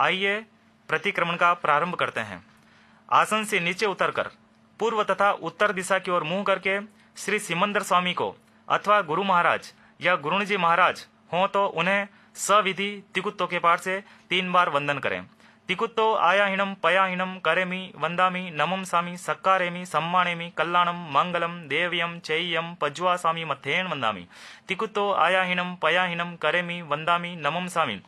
आइए प्रतिक्रमण का प्रारंभ करते हैं आसन से नीचे उतरकर पूर्व तथा उत्तर दिशा की ओर मुंह करके श्री सिमंदर स्वामी को अथवा गुरु महाराज या गुरुण जी महाराज हो तो उन्हें सविधि तिकुत्तो के पार से तीन बार वंदन करें तिकुत्तो आयाहीनम पयाहीनम करेमी वंदामी नमम स्वामी सक्कारेमी सम्मानेमी कल्याणम मंगलम देवयम चेयम पज्वा स्वामी मथेन वंदामी तिकुत्तो आयाहीनम पयाहीनम करेमी वंदामी नमम स्वामी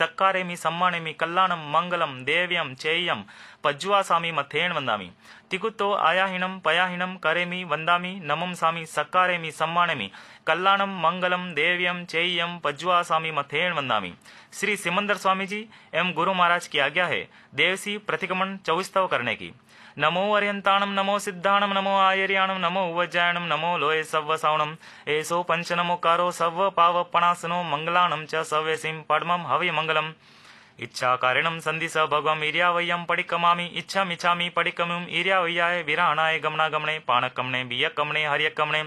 சக்காரேமி சம்மானேமி கல்லாணம் மங்களம் தேவியம் சேயம் பஜ்வாசாமி மத்தேன் வந்தாமி திகுத்தோ ஆயாஹினம் பயாஹினம் கரேமி வந்தாமி நமம் சாமி சக்காரேமி சம்மானேமி கல்லாணம் மங்களம் देव्यम चेयम पज्वासामी मथेण वंदामी श्री सिमंदर स्वामी जी एवं गुरु महाराज की आज्ञा है देवसी प्रतिक्रमण चौस्तव करने की नमो अर्यन्ताणं नमो सिद्धाणं नमो आयर्याणं नमो उवज्जायणं नमो लोये सव्वसावणम् एषो पञ्चनमोकारो सव्व पावपणासनो मङ्गलानं च सव्यसीं पद्मं हविमङ्गलम् इच्छाकारिणं सन्धि स भगवम् ईर्यावय्यं पडिकमामि इच्छामिच्छामि पडिकमिम् ईर्यावय्याय विराणाय गमने पाणकमणे बियकमणे हर्यकमणे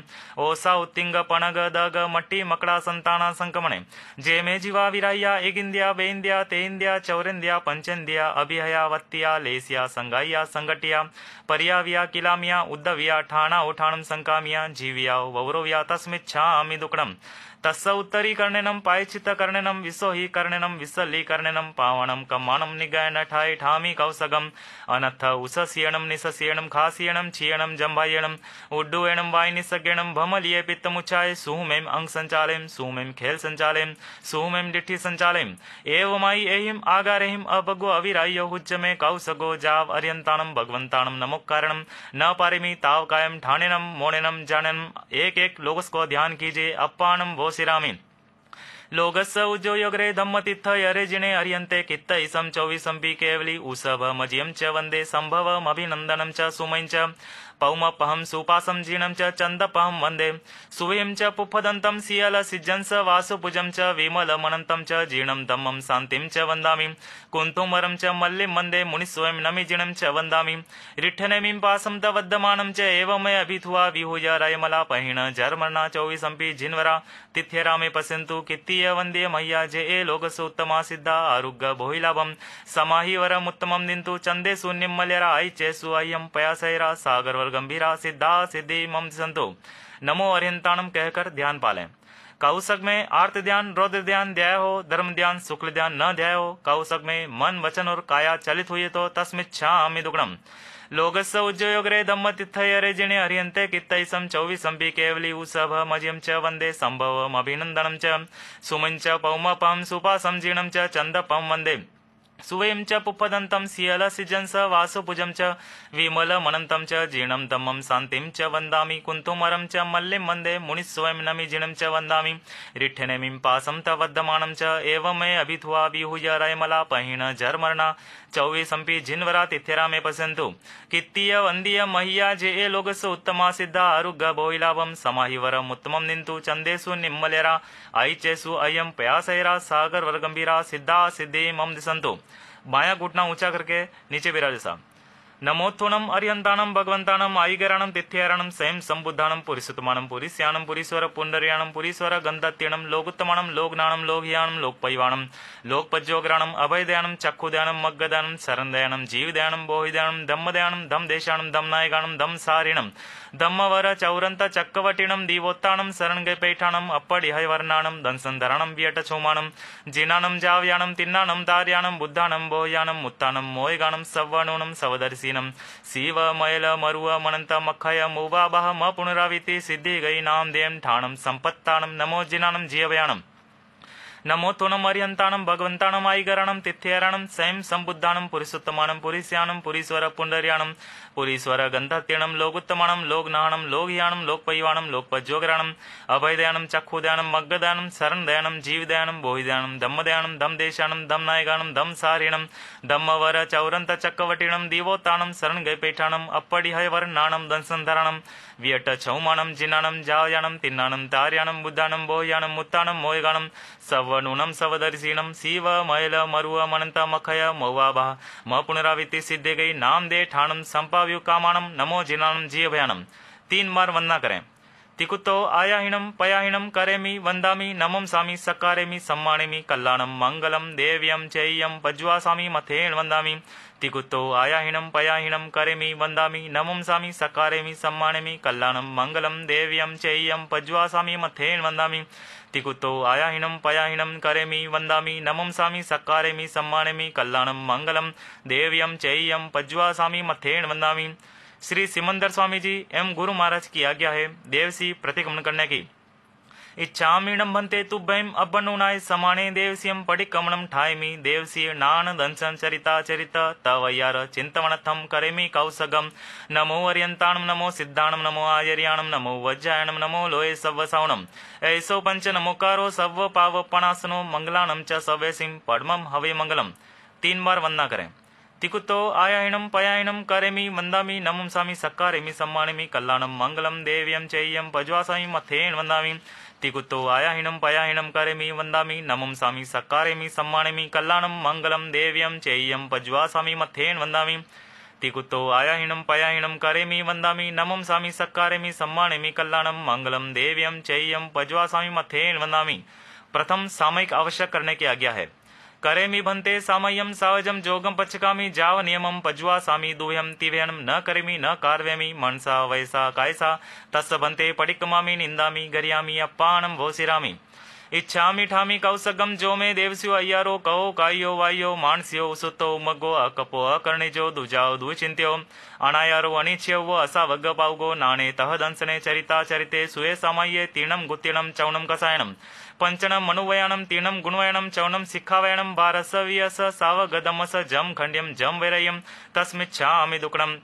ओसा उत्तिङ्ग पणग दग मट्टी मकड़ा संताना संकमणे जे मे जीवा विराह्या एगिंद्या बेइंद्या तेइंद्या चौरेन्द्या पंचेन्द्या अभिहया वत्तिया लेसिया संगाइया संगटिया परियाविया किलामिया उद्दविया ठाणा उठाणम संकामिया जीविया वौरविया तस्मिच्छामि दुक्कडम् तस् उत्तरी कर्णेनम पायचित कर्णेनम विसो ही कर्णेनम विसली कर्णेनम पावणम कमाणम निगायन ठाई ठामी कौसगम अनथ उससियणम निससियणम खासियणम छियणम जम्भायणम उड्डुएणम वाय निसगेणम भमलिये पित्तमुचाय सुहमेम अंग संचालयम सुहमेम खेल संचालयम सुहुमेम डिठी एव एवमाई एहिम आगारेहिम अभगो अविराय मे कौसगो जाव अर्यंताणम भगवंताणम नमो न पारिमी ताव कायम ठाणेनम मोणेनम जाननम एक एक लोगस को ध्यान कीजिए अपानम वो शिरामीन् लोगस्य उज्जोयोगरे धम्मतित्थ यरेजिणे हर्यन्ते कित्तैसं चौविसं पि केवली उसभमजियं च वन्दे सम्भवमभिनन्दनं च सुमयं च पौमपहं सुपासं जीर्णं च चन्दपहं वन्दे च पुफदन्तं सियलसिज्जं स वासुपुजं च विमलमनन्तं च जीर्णं दम्मं शांति च वन्दामि कुन्तुमरं च मल्लि वंदे मुनिस्वयं नमी जीर्णं च वन्दामि रिठ्ठनमीं पासं तवद्यमानं च एवमयभिथुवा विहूय रयमलापहिण जर्मणा चौविसम्पि जिन्वरा तिथ्यरा मे पश्यन्तु कित्तीय वन्दे मह्या जे ए लोकसोत्तमा सिद्धा आरुग्य भोहिलाभं समाहि वरमुत्तमं निन्तु चन्दे शून्यं मल्यरा ऐ चेसु अह्यं पयासैरा सागरवर और गंभीरा सिद्धा सिद्धि मम संतो नमो अरियंताणम कहकर ध्यान पाले काउसक में आर्थ ध्यान रौद्र ध्यान ध्याय हो धर्म ध्यान शुक्ल ध्यान न ध्याय हो काउसक में मन वचन और काया चलित हुई तो तस्मिच्छामि दुग्णम दुगणम उज्जयोग रे दम तिथ अरे जिणे हरियंते कित्तैसम चौवीसम भी केवली उसभ मजिम च वंदे संभवम अभिनंदनम च सुमन च पौमपम सुपासम जीर्णम च चंदपम वंदे सुवयं च पुपदन्तं सियल स वासुभुजं च विमलमनन्तं च जीर्णं दमं शान्तिं च वन्दामि कुन्तुमरं च मल्लिं मुनि स्वयं नमि जीर्णं च वन्दामि रिठ्ठनमिं पासं त वद्धमानं च एवमे अभिध्वा विहूय रयमलापहिण झर्मरणा चौवे संपी जिन्वरा तिथिरा मे पश्यन्तु कित्तीय वंदीय महिया जे ए लोकस्य उत्तमा सिद्धा आरुग्य भोहिलाभं समाहिवरम् उत्तमं निन्तु चन्देषु निम्मलेरा अयिचेषु अयं पयासैरा सागरवरगम्भीरा सिद्धा सिद्धि मम दिशन्तु बाया घुटना ऊंचा करके नीचे विराजे साहब नमोत्थुणम अरियंतानम भगवंतानम आयुगराणम तिथ्यारणम स्वयं संबुद्धानम पुरीसुतमानम पुरीस्यानम पुरीश्वर पुंडरियाणम पुरीश्वर गंधत्यणम लोकोत्तमानम लोकनाणम लोकयानम लोकपैवाणम लोकपज्योग्राणम अभयदयानम चक्षुदयानम मग्गदानम शरणदयानम जीवदयानम बोहिदयानम धम्मदयानम धम देशानम धम नायकानम धम सारिणम ദമ്മവര ചൗരന്ത ചക്കവട്ടിണം ദീവോത്താണം ശരൺഗപേഠാണം അപ്പടിഹയവർണാണം ദൻസന്ധരണം വിയട്ടചോമാണം ജിനാണം ജാവ്യാണം തിന്നാണം താര്യാണം ബുദ്ധാണം ബോയാണം മുത്താണം മോയഗാണം സവ്വണൂണം സവദർശീനം ശിവ മയല മരുവ മണന്ത മഖയ മുവാബഹ മ പുനരാവിത്തി സിദ്ധി ഗൈനാം ദേം ഠാണം സമ്പത്താണം നമോ ജിനാണം ജീവയാണം नमो तोणम अरियंताणम भगवंताणम आईगरणम तिथ्यरणम स्वयं संबुद्धानम पुरुषोत्तमानम पुरीश्यानम पुरीश्वर पुंडरियाणम पुरीश्वर गंधत्यणम लोकोत्तमाणम लोकनाहणम लोकयाणम लोकपयवाणम लोकपज्योगरणम अभयदयानम चक्षुदयानम मग्गदानम शरणदयानम जीवदयानम बोहिदयानम धम्मदयानम धमदेशानम दम धमसारिणम धम्मवर चौरंत चक्रवटीणम दिवोत्ताणम शरण गयपेठाणम अपरिहय वर्णाणम दंसंधरणम वियट छौमाणम जिनाणम जायाणम तिन्नाणम तार्याणम बुद्धानम बोहयानम मुत्ताणम मोयगानम सवनूनम सवदर्शिणम शिव मैल मरुव मनंत मखय मौवाभा म पुनरावृत्ति सिद्धे गई नाम दे ठाणम संपाव्यु कामाणम नमो जिनानम जीव भयानम तीन बार वंदना करें तिकुतो आयाहिणम पयाहिणम करेमि वंदामि नमम सामी सकारेमि सम्माणेमि कल्याणम मंगलम देव्यम चेय्यम पज्वासामि मथेण वंदामि तिकुतो आयाहिणम पयाहिणम करेमि वंदामि नमम सामी सकारेमि सम्माणेमि कल्याणम मंगलम देव्यम चेय्यम पज्वासामि मथेन वंदामि तिकुतो आयाहिणम पयाहिणम करेमी वंदामी नमंसामी सकारेमी सम्मानेमी कल्याणम मंगलम देव्यम चैयम पज्वासामी मथेण वंदामी श्री सिमंदर स्वामी जी एम गुरु महाराज की आज्ञा है देवसी प्रतिक्रमण करने की इच्छामीणं भन्ते तुभ्यम् अब्बनुनाय समाणे देवस्यं पटिकमणं ठायमि देवसीय नानदंसं चरिता चरित तव यर चिन्तमनथं करेमि कौसगं नमो अर्यन्ताणं नमो सिद्धाणं नमो आयर्याणं नमो वज्रायणं नमो लोये सव्वसावणम् ऐसो पञ्च नमोकारो सव्व पावपणासनो मङ्गलानं च सवेसिं पद्मं हवे मङ्गलम् तीन बार वंदना करें तिकुतो आयायणम पयायणम करेमी वंदामी नमंसामी सक्कारेमी सम्मानेमी कल्याणम मंगलम देव्यम चेय्यम पज्वासामी मथेन वंदामी भक्तिकुतो आयाहिणं पयाहिणं करेमि वन्दामि नमंसामि मी सम्मानेमि मंगलम मङ्गलं चेयम पज्वा पज्वासामि मथेन वन्दामि तिकुतो आयाहिणं पयाहिणं करेमि वन्दामि नमंसामि सकारेमि सम्मानेमि मंगलम मङ्गलं चेयम पज्वा पज्वासामि मथेन वंदमी प्रथम सामयिक आवश्यक करने की आज्ञा है करेमि भन्ते सामय्यम सहजम जोगम पचकामि जाव नियमम पज्वा सामी दुह्यम तिवेणम न करेमि न कारवेमि मनसा वयसा कायसा तस् भन्ते पडिकमामि निंदामि गरियामि अप्पाणम भोसिरामि इच्छामि ठामी कौसगम जो मे देवस्यो अय्यारो कहो कायो वायो मानस्यो सुतो मगो अकपो अकर्णिजो दुजाओ दुचिंत्यो अनायारो अनिच्यो वो असावग पावगो नाणे तह दंसने चरिता चरिते सुये सामाये तीर्णम गुत्तीर्णम चौणम कसायणम पंचणम मनुवयनम तीर्णम गुणवयनम चवनम शिखावयनम वारसव्यस सावगदमस जम खंड्यम जम वैरयम तस्मिच्छामि दुकड़म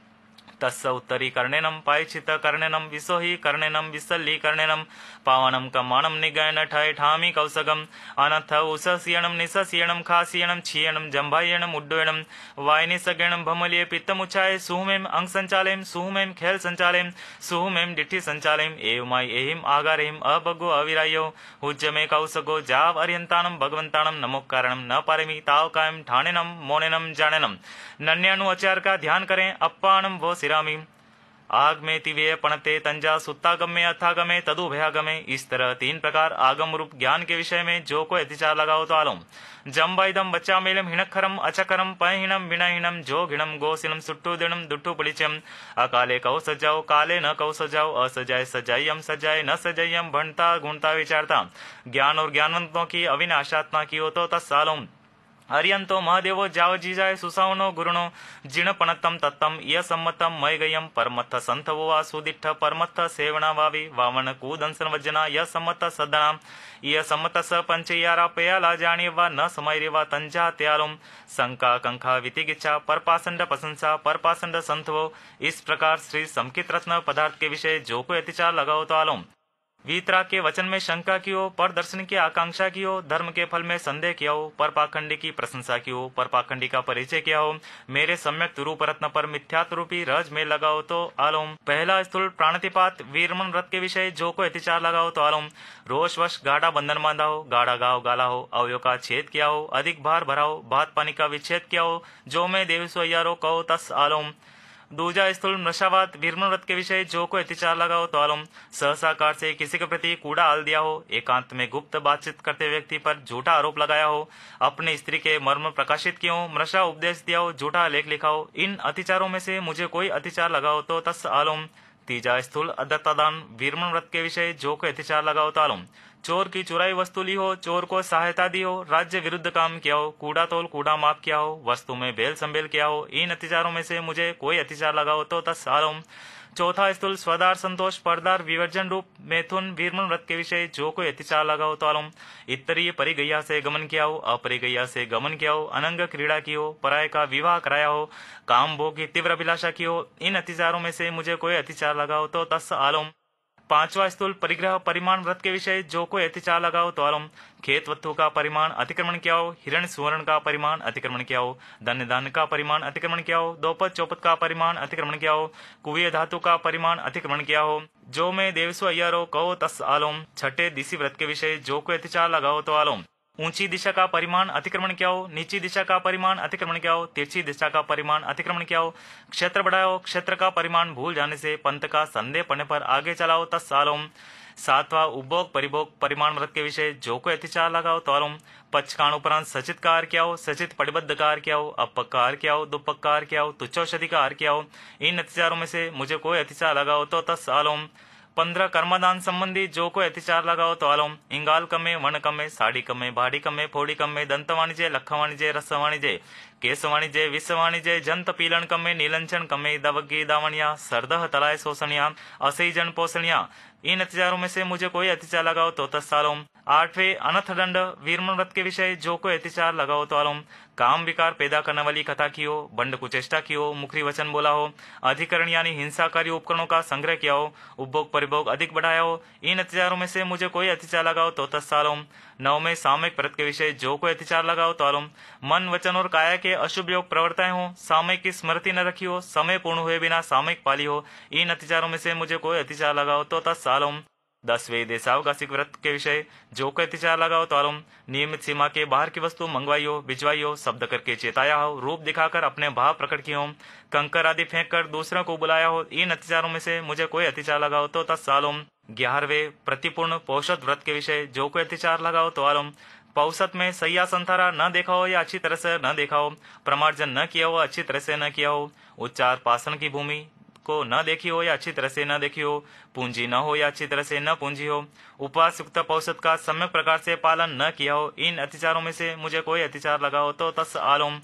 तस् उत्तरी कर्णेनम पायचित कर्णेनम विसोहि कर्णेनम विसल्ली कर्णेनम पावनं कमाणं निगायनठाय ठामी कौसगम अनथ उसस्यणम निससियणम खासियणम छियणम जम्भायणम् उड्डयणम वायनिसगणम सगणं भमलिय पित्तमुच्छाय सुहुमेम अंग संचालयम सुहमेम खेल संचालयम सुहमेम डिठि संचालयम एवमाय एहिम आगारेम अभगो अविरायो हुज्जमे कौसगो जाव अर्यंतानम भगवंतानम नमो न पारमी ताव कायम ठाणेनम मोनेनम जानेनम नन्यानु आचार का ध्यान करें अपानम वो सिरामी आगमेति व्यय पणते तंजा सुत्तागम्य अथागमे तदुभयागमे इस तरह तीन प्रकार आगम रूप ज्ञान के विषय में जो कोई अतिचार लगाओ तो आलोम जम्बा बच्चा मेलम हिणखरम अचकरम पयहिणम विनाहिणम जो घिणम गोसिलम सुट्टु दिणम दुट्टु पुलिचम अकाले कहो सजाओ काले न कहो सजाओ असजाय सजायम सजाय न सजायम भंडता गुणता विचारता ज्ञान और ज्ञानवंतों की अविनाशात्मा की हो तो तत्सालोम हरियन्तो महदेवो जावजीजाय सुसवनो गुरुणो जिणपणतम तत्तम य सम्मतम मयगयम परमत्थ संथवो वा सुदिट्ठ परमत्थ सेवणा वावी वामन कूदंसन वजना य सम्मत सदनाम य स पंचयारा पयाला जाने वा न समयरे तंजा त्यालुम शंका कंखा वितिगिच्छा परपासंड प्रशंसा परपासंड संथवो इस प्रकार श्री समकित रत्न पदार्थ के विषय जो कोई लगाओ तो आलोम वीतरा के वचन में शंका की हो पर दर्शन की आकांक्षा की हो धर्म के फल में संदेह किया हो पर पाखंडी की प्रशंसा की हो पर पाखंडी का परिचय किया हो मेरे सम्यक रूप रत्न पर मिथ्यात रूपी रज में लगाओ तो आलोम पहला स्थूल प्राणतिपात वीरमन व्रत के विषय जो को अतिचार लगाओ तो आलोम रोष वश गाढ़ा बंधन बांधा हो गाढ़ा गाव गाला हो अवयो का छेद किया हो अधिक भार भराओ भात पानी का विच्छेद किया हो जो मैं देवी सोयारो कहो तस आलोम दूजा स्थूल नशावाद व्रत के विषय जो कोई अतिचार लगा हो तो तालुम सहसाकार से किसी के प्रति कूड़ा आल दिया हो एकांत में गुप्त बातचीत करते व्यक्ति पर झूठा आरोप लगाया हो अपने स्त्री के मर्म प्रकाशित किए हो नशा उपदेश दिया हो झूठा लेख लिखा हो इन अतिचारों में से मुझे कोई अतिचार लगा हो तो तस् आलोम तीजा स्थूल अदत्तादान वीरमन व्रत के विषय जो कोई अतिचार लगा हो तो आलोम चोर की चुराई वस्तु ली हो चोर को सहायता दी हो राज्य विरुद्ध काम किया हो कूड़ा तोल कूड़ा माप किया हो वस्तु में बेल संबेल किया हो इन अतिचारों में से मुझे कोई अतिचार लगा हो तो तत्सारम चौथा स्थूल स्वदार संतोष परदार विवर्जन रूप मैथुन वीरमन व्रत के विषय जो कोई अतिचार लगा हो तो आलोम इतरीय परिगया से गमन किया हो अपरिगया से गमन किया हो अनंग क्रीड़ा की हो पराय का विवाह कराया हो काम भोग की तीव्र अभिलाषा की हो इन अतिचारों में से मुझे कोई अतिचार लगा हो तो तस आलोम पांचवा स्थूल परिग्रह परिमाण व्रत के विषय जो कोई अतिचार लगाओ तो आलम खेत वस्तु का परिमाण अतिक्रमण किया हो हिरण सुवर्ण का परिमाण अतिक्रमण किया हो धन्य दान का परिमाण अतिक्रमण किया हो दोपत चौपत का परिमाण अतिक्रमण किया हो कुवीय धातु का परिमाण अतिक्रमण किया हो जो मैं देवसु अय्यारो कहो तस आलोम छठे दिशी व्रत के विषय जो कोई अतिचार लगाओ तो आलोम ऊंची दिशा का परिमाण अतिक्रमण क्या हो नीची दिशा का परिमाण अतिक्रमण क्या हो तिरछी दिशा का परिमाण अतिक्रमण क्या हो क्षेत्र बढ़ाओ क्षेत्र का परिमाण भूल जाने से पंत का संदेह पड़ने पर आगे चलाओ तत्सालोम सातवा उपभोग परिभोग परिमाण व्रत के विषय जो को अतिचार लगाओ तोलोम पचकाण उपरांत सचित कार क्या हो सचित परिबद्ध कार क्या हो अपकार क्या हो दुपकार क्या हो का कार क्या हो इन अतिचारों में से मुझे कोई अतिचार लगाओ तो तत्सालोम पंद्रह कर्मदान संबंधी जो कोई अतिचार लगाओ तो आलोम इंगाल कमे वन कमे साड़ी कमे भाड़ी कमे फोड़ी कमे दंत वाणिजे लख वाणिजे रस वाणिजे केस वाणिजे विष वाणिजे जंत पीलन कमे नीलंचन कमे दवगी दावणिया सरदह तलाय शोषणिया असई जन पोषणिया इन अतिचारों में से मुझे कोई अतिचार लगाओ तो तस्लोम आठवें दंड वीरमन व्रत के विषय जो को अतिचार लगा हो तो आलोम काम विकार पैदा करने वाली कथा की हो बंड कुचेष्टा की हो मुखरी वचन बोला हो अधिकरण यानी हिंसाकारी उपकरणों का संग्रह किया हो उपभोग परिभोग अधिक बढ़ाया हो इन अतिचारों में से मुझे कोई अतिचार लगा हो तो तत्सालोम नौ में सामयिक व्रत के विषय जो कोई अतिचार लगा हो तो आलोम मन वचन और काया के अशुभ योग प्रवर्ताएं हो सामयिक की स्मृति न रखी हो समय पूर्ण हुए बिना सामयिक पाली हो इन अतिचारों में से मुझे कोई अतिचार लगा हो तो तत्सालोम वे देशावकाशिक व्रत के विषय जो को अत्याचार लगाओ तारो नियमित सीमा के बाहर की वस्तु मंगवाई हो भिजवाई हो शब्द करके चेताया हो रूप दिखाकर अपने भाव प्रकट किए हो कंकर आदि फेंक कर दूसरों को बुलाया हो इन अत्याचारों में से मुझे कोई अतिचार लगाओ तो तत्सालोम ग्यारहवे प्रतिपूर्ण पौषध व्रत के विषय जो कोई अतिचार लगाओ तो आलोम पौषद में सैया आसन न देखा हो या अच्छी तरह से न देखा हो प्रमार्जन न किया हो अच्छी तरह से न किया हो उच्चार पासन की भूमि को न देखी हो या अच्छी तरह से न देखी हो पूंजी न हो या अच्छी तरह से न पूंजी हो उपवास युक्त औसत का सम्यक प्रकार से पालन न किया हो इन अतिचारों में से मुझे कोई अतिचार लगा हो तो तस् आलोम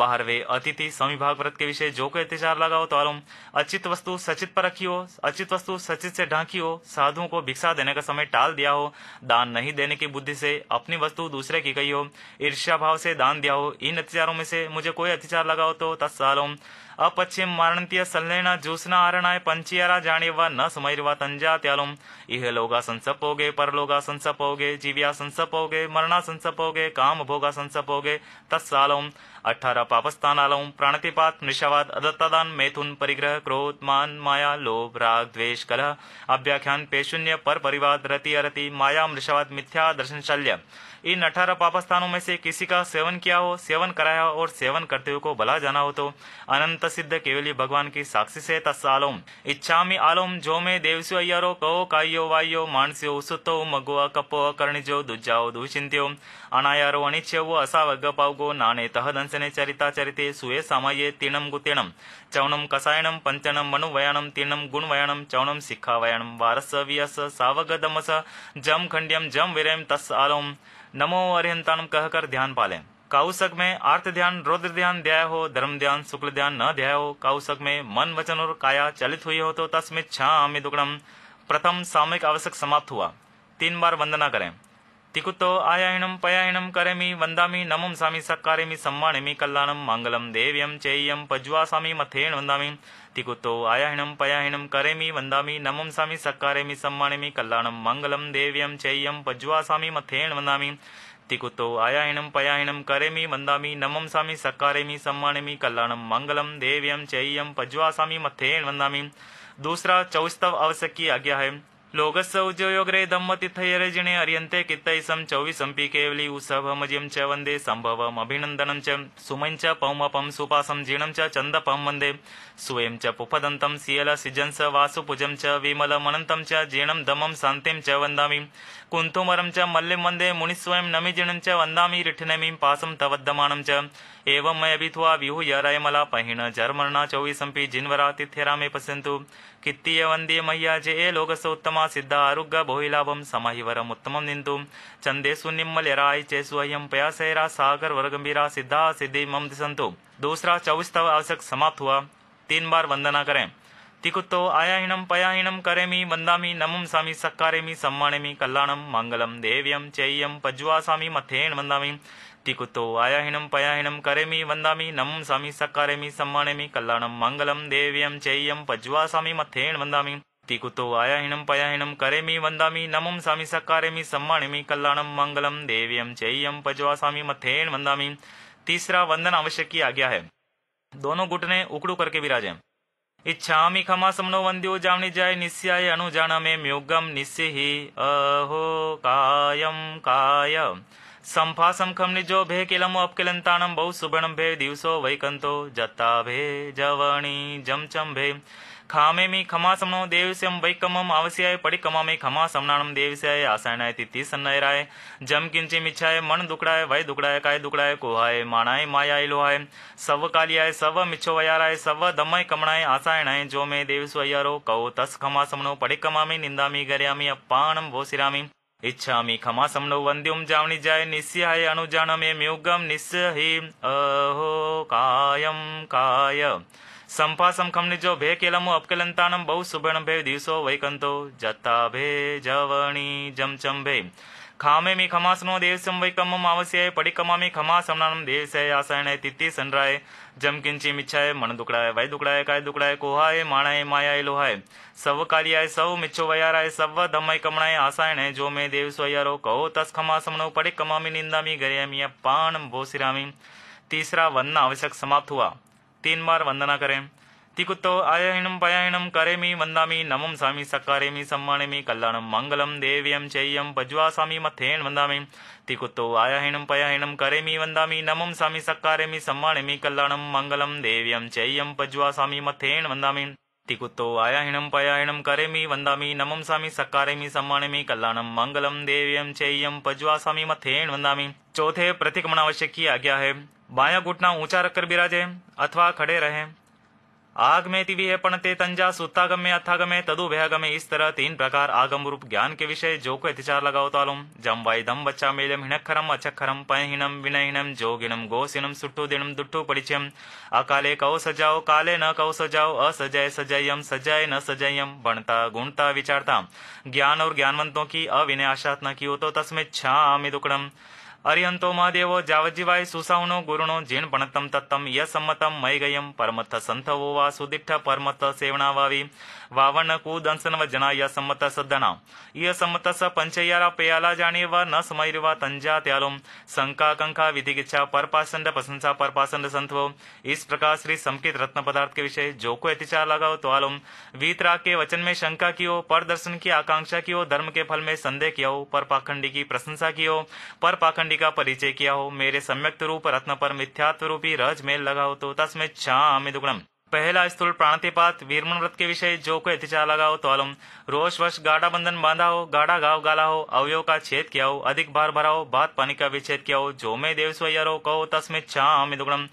बाहरवे अतिथि समीभाग व्रत के विषय जो कोई अतिचार लगा हो तो आलोम अचित वस्तु सचित पर रखी हो अचित वस्तु सचित से ढांकी हो साधुओं को भिक्षा देने का समय टाल दिया हो दान नहीं देने की बुद्धि से अपनी वस्तु दूसरे की गई हो ईर्ष्या भाव से दान दिया हो इन अत्याचारों में से मुझे कोई अतिचार लगा हो तो आलोम ಅಪಶ್ಚಿಮ ಮಾರಣಂತ್ಯ ಸಲ್ಲೇಣ ಜೂಸ್ನ आरणाय पंचियारा जाणीवा न समैरवा तंजा त्यालुम इह लोगा संसपोगे परलोगा संसपोगे जीव्या संसपोगे मरणा संसपोगे काम भोगा संसपोगे तत्सालुम अठारह आलोम प्राणतिपात मृषावाद अदत्तादान मैथुन परिग्रह क्रोध मान माया लोभ राग द्वेष कलह अभ्याख्यान पेशून्य पर परिवाद रति अरति माया मृषावाद मिथ्या दर्शन शल्य इन अठारह पाप स्थानों में से किसी का सेवन किया हो सेवन कराया हो और सेवन करते हुए को बला जाना हो तो अनंत सिद्ध केवली भगवान की साक्षी से तस्लोम इच्छा मी आलोम जो मैं देवसु अयरो कहो कायो वायो मानस्यो सुतो मगो अकपो अकर्णिजो दुजाओ दुचिंत्यो अनायारो अनिच्यो असावग पावगो नाने तह दंसने चरिता चरिते सुए सामये तीर्णम गुतीर्णम मनु कसायणम पंचणम गुण तीर्णम चवनम सिखा वयानम वारस वियस सावग दमस जम खंड्यम जम विरम तस्लोम आलोम नमो अरिहंतानम कहकर ध्यान पालें काउसक में आर्थ ध्यान रुद्र ध्यान ध्याय हो धर्म ध्यान शुक्ल ध्यान न ध्याय हो काउसक में मन वचन और काया चलित हुई हो तो तस्मित छामि दुगणम प्रथम सामयिक आवश्यक समाप्त हुआ तीन बार वंदना करें तिकुतो आयाहिणम पयाहिणम करेमी वंदामी नमम सामी सकारेमी सम्मानेमी कल्याणम मंगलम देव्यम चेय्यम पज्वासामि मथेण वंदामी तिगुतो आयाहिणम पयाहिणम करेमी वंदामी नमम सामी सकारेमी सम्मानेमी कल्याणम मंगलम देव्यम चेयम पज्वासामी मथेण वंदामी तिगुतो आयाहिणम पयाहिणम करेमी वंदामी नमम सामी सकारेमी सम्मानेमी कल्याणम मंगलम देव्यम चेयम पज्वासामी मथेण वंदामी दूसरा चौस्तव अवसर की आज्ञा है लोगसं औजोग्रे दम्मति थय रजनी अर्यन्ते कित्तईसम च विसंपी केवली उसवम च वन्दे संभवम अभिनंदनं च सुमंच पौमपम सुपासम जीणं च चन्दपं वन्दे स्वयं च पुपदंतं सियल सिजंस वासु पूजम च विमल मनंतम च जीणं दमं शान्तिं च वन्दामि कुंतुमरम च मल्ले मन्दे मुनिस्वयं स्वयं च वन्दामि ऋतनेमि पासं तवद्दमानं च एवं मैं अभित्वा व्यूह रयमलापहिण जर्मणा तिथ्यरा मे पश्यन्तु कित्तीय वंदे मह्या जे ए लोकस उत्तम सिद्ध आरुग्गा बहुलाभं समाहिवरम् उत्तमं निन्तु चन्देषु निम्मलराय चेषु अयं पयासैरा सागर वरगंभीरा सिद्धा सिद्धि मम दिसंतु दूसरा चौबीसवा आवश्यक समाप्त हुआ तीन बार वंदना करें तिकुत्तो आयाहीनम पयाहीनम करेमी वंदामी नमुंसामी सक्कारेमी सम्माणेमी कल्याणम मंगलम देव्यम चेयम पज्वासामी मथेण वंदामी तिकुतो आयाहिनम पयाहिनम करेमि वन्दामि नम सामि सकारेमि सम्मानेमि मंगलम देवियम देव्यं पज्वा पज्वासामि मथेन वन्दामि तिकुतो आयाहिनं पयाहिनं करेमि वन्दामि नमं सामि सकारेमि सम्मानेमि मंगलम देवियम देव्यं पज्वा सामी मथेन वंदामी तीसरा वंदन आवश्यक की आज्ञा है दोनों घुटने उकड़ू करके विराजें इच्छा खमा समनो वंद्यो जावनी जाय निस्याय अनुजाना में म्योगम निस्य ही अहो कायम कायम निजो भे किलम अपकिलता बहु ಬಹು भे दिवसो वैकंतो ವೈಕಂತೋ भे जवणी जम चम भे खामे मी खमा समनो देवस्यम वैकमम आवश्याय परिकमा मे खमा समनाणम देवस्याय आसायनाय तिथि सन्नयराय जम किंचिम मिच्छाय मन दुकड़ाय वय दुकड़ाय काय दुकड़ाय कोहाय माणाय मायाय लोहाय सव कालियाय सव मिच्छो वयाराय सव दमय कमणाय आसायणाय जो मे देवस्वयारो कौ तस खमा समनो परिकमा में निंदामी गर्यामी अपाणम भोसिरामी इच्छामि खमासं नो वन्द्युं जावणि जाय निस्याय मे युगं निस्सही अहो कायं काय संपासम खम निजो भे केलमो अपकेलंतानम बहु सुभण भे दिवसो वैकंतो जता भे जवणी जमचम भे खामे मी खमासनो देवसम वैकम आवश्य पडिकमा मी खमासमनानम देवसय आसायण तिथि संराय जम किंची मिच्छाए मण दुकड़ाए वै दुकड़ाए काय दुकड़ाए कोहाए माणाए मायाए लोहाए सव कालियाए सव मिच्छो वयाराए सव धमय कमणाए आसायण जो मैं देव स्वयारो कहो तस खमा समणो पड़े कमामी निंदामी गरियामिया पाण भोसिरामी तीसरा वंदना आवश्यक समाप्त हुआ तीन बार वंदना करें तिकुतो आयणम पयाणम करेमी वंदामी नमम स्वामी सकारेमी सम्मानेमी कल्याणम मंगलम देवियम चेयम पज्वासामी मथेन वंदामी भक्ति कुतो आयाहीनम पयाहीनम करेमी वंदामी नमम स्वामी सकारेमी सम्माणेमी कल्याणम मंगलम देवियम चय्यम पज्वा सामी मथेन वंदामी तिकुतो आयाहीनम पयाहीनम करेमी वंदामी नमम स्वामी सकारेमी सम्माणेमी कल्याणम मंगलम देवियम चय्यम पज्वा स्वामी मथेन वंदामी चौथे प्रतिक्रमण आवश्यक की आज्ञा है बाया घुटना ऊंचा रखकर बिराजे अथवा खड़े रहें में तिवी है पणते तंजा अथागमे तदु तदुभयागम्य इस तरह तीन प्रकार आगम रूप ज्ञान के विषय जो को अतिचार लगाओ तालुम जम दम बच्चा मेलम हिणखरम अचखरम पयहीनम विनयहीनम जोगिनम गोसिनम सुट्टु दिनम दुट्टु परिचयम अकाले कौ सजाओ काले न कौ सजाओ असजय सजयम सजाय न सजयम बणता गुणता विचारता ज्ञान और ज्ञानवंतों की अविनयाशात न की हो तो तस्में छा दुकड़म અર્યંતો મહાદેવો જાવજીવાય સુસાવણો ગુરુણો જીણ ભણતમ તત્તમ યસમ્મતમ મય ગયમ પરમથ સંથવોવા સુદિઠ્ઠ પરમથ સેવણાવાવી ವಾವಣಕೂದಂಸನವ सम्मत सदना ಸದ್ದನ सम्मत स पंचयारा पेयाला जाने व न समय तंजा त्यालुम शंका कंका विधि गिच्छा पर पासंड प्रशंसा पर संत हो इस प्रकार श्री समकित रत्न पदार्थ के विषय जो को अतिचार लगाओ तो आलुम वीतराग के वचन में शंका की हो पर दर्शन की आकांक्षा की हो धर्म के फल में संदेह किया हो पर पाखंडी की प्रशंसा की हो पर पाखंडी का परिचय किया हो मेरे सम्यक्त रूप रत्न पर मिथ्यात्व रूपी रज मेल लगाओ तो तस्में छा दुगुणम पहला स्थूल प्राणतिपात वीरमन व्रत के विषय जो को अतिचार लगाओ तो तौलम रोष वर्ष गाढ़ा बंधन बांधा हो गाढ़ा गाव गाला हो अवयव का छेद किया हो अधिक भार भरा हो भात पानी का विच्छेद किया हो जो मैं देव स्वयर हो कहो तस्में छा मिदुगणम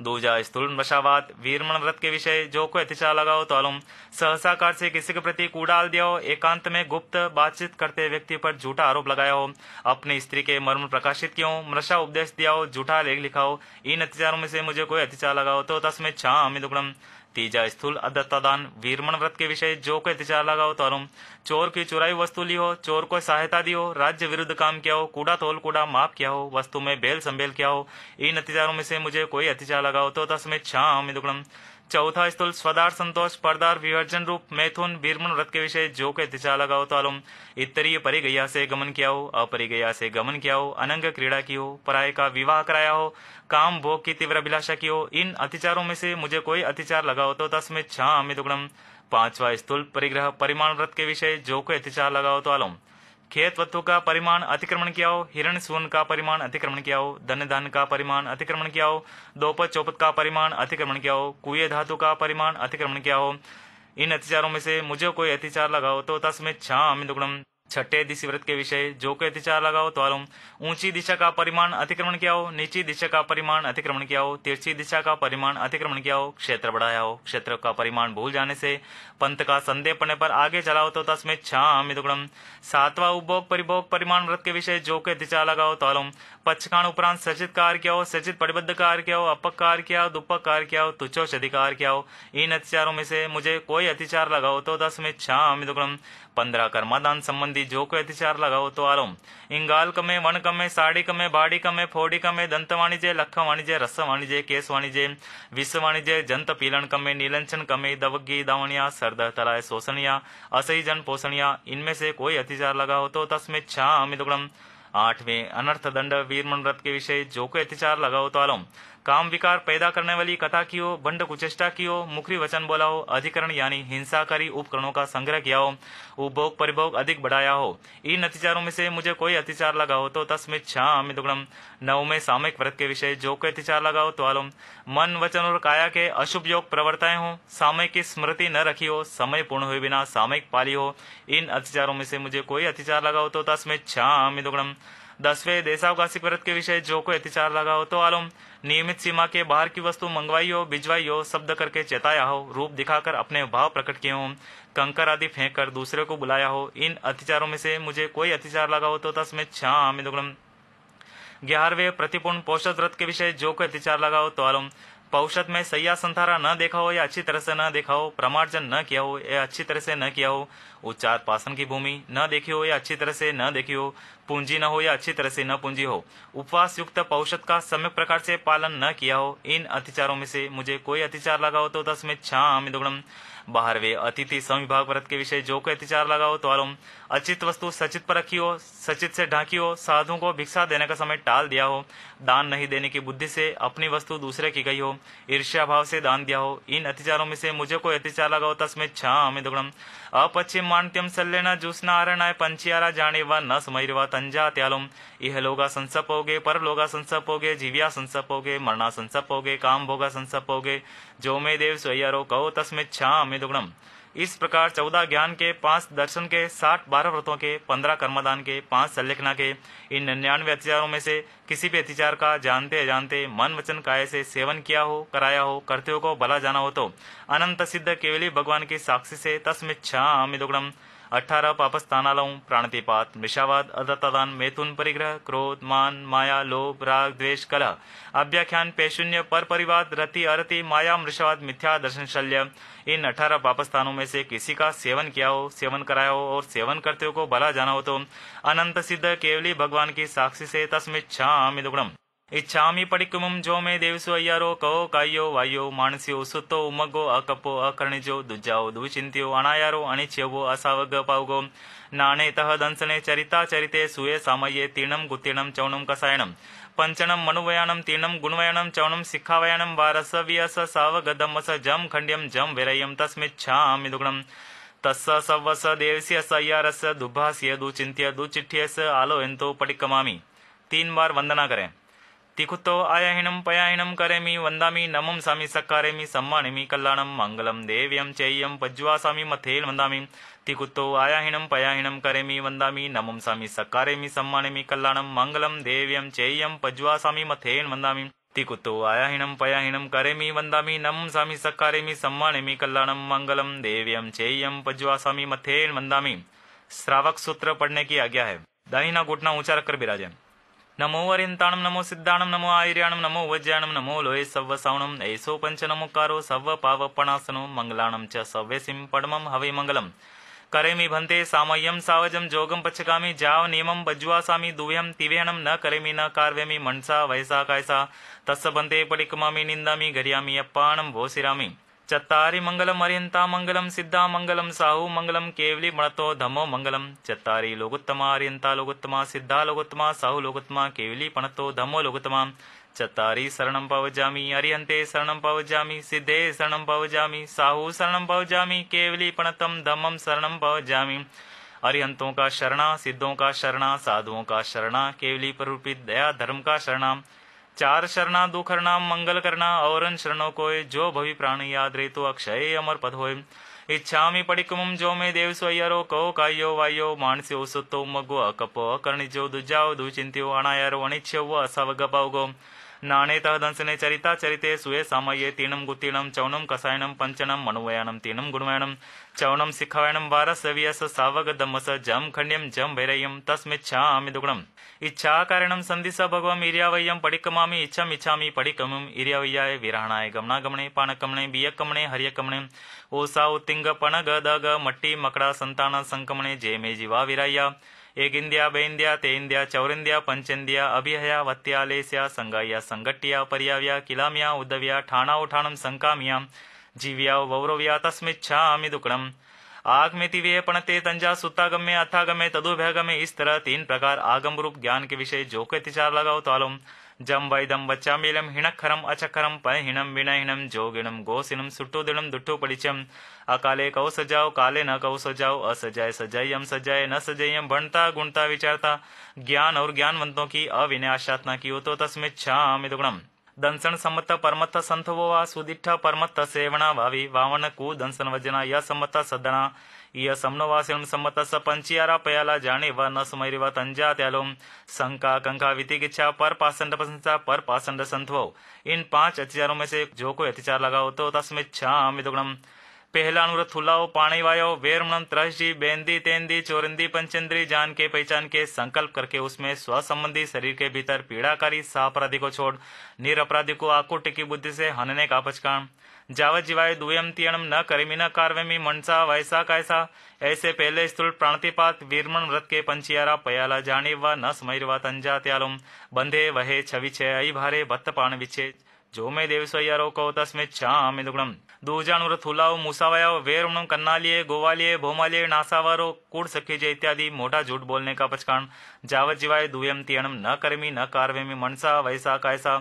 दूजा स्थूल नशावाद वीरमण व्रत के विषय जो को अतिचार लगाओ तो अलुम सहसा से किसी के प्रति कूड़ाल दिया हो एकांत में गुप्त बातचीत करते व्यक्ति पर झूठा आरोप लगाया हो अपनी स्त्री के मर्म प्रकाशित किया हो मृषा उपदेश दिया हो झूठा लेख लिखा हो इन अतिचारों में से मुझे कोई अतिचार लगाओ तो तस्में छा अमिदुगणम तीजा स्थूल अदत्तादान वीरमण व्रत के विषय जो को अतिचार लगाओ तो अलुम चोर की चुराई वस्तु ली हो चोर को सहायता दी हो राज्य विरुद्ध काम किया हो कूड़ा तोल कूड़ा माफ किया हो वस्तु में बेल संबेल किया हो इन अतिचारों में से मुझे कोई अतिचार लगा हो तो तस्में छाम चौथा स्थल स्वदार संतोष पर्दार विवर्जन रूप मैथुन बीरमन व्रत के विषय जो के दिशा लगाओ तो आलोम इतरीय परिगया से गमन किया हो अपरिगया से गमन किया हो अनंग क्रीड़ा की हो पराय का विवाह कराया हो काम भोग की तीव्र अभिलाषा की हो इन अतिचारों में से मुझे कोई अतिचार लगाओ तो तस्में छा अमित पांचवा स्थूल परिग्रह परिमाण व्रत के विषय जो को अतिचार लगाओ तो आलोम खेत वत्तु का परिमाण अतिक्रमण किया हो हिरण सुवन का परिमाण अतिक्रमण किया हो धन धन का परिमाण अतिक्रमण किया हो दोपत चौपत का परिमाण अतिक्रमण किया हो कुए धातु का परिमाण अतिक्रमण किया हो इन अतिचारों में से मुझे कोई अतिचार लगाओ तो तस्में छा अमिदुगणम छठे दिशा व्रत के विषय जो के दिशा लगाओ द्वारों तो ऊंची दिशा का परिमाण अतिक्रमण किया हो नीची दिशा का परिमाण अतिक्रमण किया हो तिरछी दिशा का परिमाण अतिक्रमण किया हो क्षेत्र बढ़ाया हो क्षेत्र का परिमाण भूल जाने से पंथ का संदेह पड़ने पर आगे चलाओ तो तस्में छामिदुगणम सातवा उपभोग परिभोग परिमाण व्रत के विषय जो के दिशा लगाओ द्वारों तो पचखाण उपरांत सचित कार क्या हो सचित परिबद्ध कार क्या हो अपक कार क्या दुपक कार क्या तुच्छो अधिकार क्या इन अतिचारों में से मुझे कोई अतिचार लगाओ तो दस में छह अमितुक्रम पंद्रह कर्मादान संबंधी जो कोई अतिचार लगाओ तो आरोम इंगाल कमे वन कमे साड़ी कमे बाडी कमे फोड़ी कमे दंत वाणिज्य लख वाणिज्य रस वाणिज्य केस वाणिज्य विश्व वाणिज्य जंत पीलन कमे नीलंचन कमे दवगी दावणिया सरद तलाय शोषणिया असही जन पोषणिया इनमें से कोई अतिचार लगाओ तो तस्में छा अमितुक्रम आठवें अनर्थ दंड वीरमन मनोरथ के विषय जो को अत्याचार लगावतालो काम विकार पैदा करने वाली कथा की हो बंड कुचेष्टा की हो मुखरी वचन बोला हो अधिकरण यानी हिंसाकारी उपकरणों का संग्रह किया हो उपभोग परिभोग अधिक बढ़ाया हो इन अतिचारों में से मुझे कोई अतिचार लगा हो तो तस्मित श्याम दुगणम नव में सामयिक व्रत के विषय जो कोई अतिचार लगा हो तो आलोम मन वचन और काया के अशुभ योग प्रवर्ताएं हो सामयिक की स्मृति न रखी हो समय पूर्ण हुए बिना सामयिक पाली हो इन अतिचारों में से मुझे कोई अतिचार लगा हो तो तस्मित श्याम दुगणम दसवें देशावकाशिक व्रत के विषय जो को अतिचार लगा हो तो आलोम नियमित सीमा के बाहर की वस्तु मंगवाई हो भिजवाई हो शब्द करके चेताया हो रूप दिखाकर अपने भाव प्रकट किए हो कंकर आदि फेंक कर दूसरे को बुलाया हो इन अतिचारों में से मुझे कोई अतिचार लगा हो तो दस छा आमिद ग्यारहवे प्रतिपूर्ण पौषद व्रत के विषय जो को अतिचार लगा हो तो आलोम पौषद में सैया संथारा न देखा हो या अच्छी तरह से न देखा हो प्रमार्जन न किया हो या अच्छी तरह से न किया हो उच्चार पासन की भूमि न देखी हो या अच्छी तरह से न देखी हो पूंजी न हो या अच्छी तरह से न पूंजी हो उपवास युक्त औषध का समय प्रकार से पालन न किया हो इन अतिचारों में से मुझे कोई अतिचार लगा हो तो दस में छा दुगुणम बाहरवे अतिथि संविभाग व्रत के विषय जो कोई अतिचार लगा हो तो आलोम अचित वस्तु सचित पर रखी हो सचित से ढांकी हो साधु को भिक्षा देने का समय टाल दिया हो दान नहीं देने की बुद्धि से अपनी वस्तु दूसरे की गई हो ईर्ष्या भाव से दान दिया हो इन अतिचारों में से मुझे कोई अतिचार लगा हो तस्में छाम दुगणम अपचिम जूस न आर आरणाय पंचियारा जाने व न समयर व तंजा त्यालुम यह लोगा संसप हो गए पर लोगा संसप हो गए जीविया संसप हो गए मरना संसप हो गए काम भोगा संसप हो गए जो मे देव स्वयरो कहो तस्में छाम दुगड़म इस प्रकार चौदह ज्ञान के पांच दर्शन के साठ बारह व्रतों के पंद्रह कर्मदान के पांच संलेखना के इन निन्यानवे अत्याचारों में से किसी भी अत्याचार का जानते अजानते मन वचन काय से सेवन किया हो कराया हो कर्तव्य को भला जाना हो तो अनंत सिद्ध केवली भगवान की साक्षी से तस्मिच्छा मिदुगड़म अठारह पापस्थानालयों प्राणतिपात मृषावाद अदत्तादान मेथुन परिग्रह क्रोध मान माया लोभ राग द्वेष कला अभ्याख्यान पेशून्य पर परिवाद रति अरति माया मृषावाद मिथ्या दर्शन शल्य इन अठारह पापस्थानों में से किसी का सेवन किया हो सेवन कराया हो और सेवन करते हो को भला जाना हो तो अनंत सिद्ध केवली भगवान की साक्षी से तस्मित छामिदुगुणम ಇಚ್ಛಾಮಿ ಪಡಿಕುಮಂ ಜೋಮೆ ದೇವಿಸು ಅಯ್ಯಾರೋ ಕೋ ಕಾಯ್ಯೋ ವಾಯ್ಯೋ ಮಾಣಸ್ಯೋ ಸುತ್ತೋ ಉಮಗೋ ಅಕಪ್ಪೋ ಅಕರ್ಣಿಜೋ ದುಜ್ಜಾವೋ ದುಚಿಂತ್ಯೋ ಅಣಾಯಾರೋ ಅಣಿಚ್ಯವೋ ಅಸಾವಗ ಪಾವಗೋ ನಾಣೆ ತಹ ದಂಸನೆ ಚರಿತಾ ಚರಿತೆ ಸುಯೆ ಸಾಮಯೇ ತೀರ್ಣಂ ಗುತ್ತೀರ್ಣಂ ಚೌಣಂ ಕಸಾಯಣಂ पंचणम मनुवयानम तीर्णम गुणवयानम चवणम सिखावयानम वारस वियस सवगदम स जम खंड्यम जम विरयम तस्मिच्छामि दुग्णम तस्स सवस देवस्य सय्यारस्य दुभास्य दुचिंत्य दुचिठ्यस आलोयंतो पटिकमामि तीन बार वंदना करें तिकुतो अयहिणं करेमी वंदा नमम सामी सकारेमी सकारेमि कल्याणम मंगलम देव्यम चेयम चेय्यं पज्वासामि मथेल वन्दामि तिकुतो आयाहिणं पयाहिणं करेमि वन्दामि नमं सामि सकारेमि सम्मानिमि कल्याणं मङ्गलं देव्यं चेय्यं पज्वासामि मथेन वन्दामि तिकुतो आयाहिणं करेमी करेमि नमम सामी सकारेमी सकारेमि कल्याणम मंगलम देव्यम चेयम चेय्यं पज्वासामि मथेन वन्दामि श्रावक सूत्र पढ़ने की आज्ञा है दाहिना घुटना ऊंचा रखकर बिराजें नमो वरिंताणम नमो सिद्धाणम नमो आयुर्याण नमो वज्याणम नमो लोये सव्व सवणम ऐसो पंच नमोकारो सव्व पावपणासनो मंगलाणम च सव्यसिम पडमम हवे मंगलम करेमि भन्ते सामय्यम सावजम जोगम पचकामि जाव नियमम बज्वासामि दुव्यम तिवेहणम न करेमि न कार्यमी मनसा वयसा कायसा तस्स भन्ते पटिकमामि निंदामि घरियामि अप्पाणम भोसिरामि चत्तारी मंगलम अरियंता मंगलम सिद्धा मंगलम साहू मंगलम केवली मणतो धमो मंगलम चत्तारी लोगोत्तमा अरियंता लोगोत्तमा सिद्धा लोगोत्तमा साहू लोगोत्तमा केवली पणतो धमो लोगोत्तमा चत्तारी शरण पवजामी अरियंते शरण पवजामी सिद्धे शरण पवजामी साहू शरण पवजामी केवली पणतम धमम शरण पवजामी अरियंतों का शरणा सिद्धों का शरणा साधुओं का शरणा केवली प्ररूपित दया धर्म का शरणा चार शरणा दुख नाम मंगल करना औरन शरणों को जो भवि प्राण याद रे तो अक्षय अमर पद होय इच्छा मी जो मे देव स्वयरो को कायो वायो मानस्यो सुतो मगो अकपो अकर्णिजो दुजाओ दुचिंत्यो अणायारो अनिच्छ्यो व असावगपाव गो नाणे तह दंसने चरिता चरिते सुए सामये तीनम गुतीणम चौनम कसायणम पंचनम मनुवयानम तीनम गुणवयनम चौनम सिखवयनम वारस सवियस सावग दमस जम खंड्यम जम भैरयम तस्मिच्छामि दुगुणम ഇച്ഛാകാരണം സന്ധി സ ഭഗവം ഇരിയാവയ്യം പടിക്കമാമി ഇച്ഛം ഇച്ഛാമി പടിക്കമും ഇരിയാവയ്യായ വിരാണായ ഗമണാഗമണേ പാണക്കമണേ ബിയക്കമണേ ഹരിയക്കമണേ ഓസാ ഉത്തിങ്ക പണ ഗ ദ ഗ മട്ടി മക്കട സന്താന സംക്കമണേ ജയമേ ജീവാ വിരായ്യ ഏകിന്ദ്യ ബൈന്ദ്യ തേന്ദ്യ ചൗരന്ദ്യ പഞ്ചന്ദ്യ അഭിഹയ വത്യാലേസ്യ സംഗായ സംഘട്യ പര്യാവ്യ കിലാമ്യ ഉദവ്യ ഠാണാ ഉഠാണം സംകാമ്യ ജീവ്യ വൗരവ്യ തസ്മിച്ഛാമി ദുക്കടം में तिवे पणते तंजा सुत्तागम्य अर्थागम्य तदुभयगम्य इस तरह तीन प्रकार आगम रूप ज्ञान के विषय जो कतिचार लगाओ तालुम जम वैदम बच्चा बच्चामीलम हिणखरम अचखरम पणहिणम विनहिणम जोगिणम गोसिनम सुट्टो दिणम दुट्ठो पड़िचम अकाले कौ सजाओ काले न कौ सजाओ असजाय सजायम सजाय न सजायम भणता गुणता विचारता ज्ञान और ज्ञानवंतों की अविनाशात्मा की हो तो छा दुगुणम दंसन समत परमत संत वोवा सुदिठ परमत सेवना भावी वावन कु दंसन वजना य समत सदना य समनोवा सिम समत स पयाला जाने व न सुमरी व तंजा त्यालो संका कंका विति गिच्छा पर पासंड प्रसंसा पर पासंड संत वो इन पांच अतिचारों में से जो कोई अतिचार लगा हो तो तस्मिच्छा मिदुगणम पहला अनुरत थुलाओ पानी वायो त्रस जी बेंदी तेंदी चोरिंदी पंचेंद्री जान के पहचान के संकल्प करके उसमें स्व संबंधी शरीर के भीतर पीड़ाकारी सह अपराधी को छोड़ निर अपराधी को आकुट टिकी बुद्धि से हनने का पचकान जावत जीवाय दुयम तीयम न करमी न कारवेमी मनसा वैसा कैसा ऐसे पहले स्थूल प्राणतिपात वीरमण व्रत के पंचियारा पयाला जानी व न समय वंजा त्यालुम बंधे वहे छवि छे भारे भत्त पाण विचे జోమేదేవిసయ్యారో కౌతస్మిచ్చామి దుగుణం దూజాణుర తులావు ముसावया वेरुणम कन्नालिये गोवालिये भोमालिये नासावारो कूड़ सखी इत्यादि मोटा झूठ बोलने का पचकाण जावत जीवाय दुयम त्यणम न करमी न कारवेमी मनसा वैसा कायसा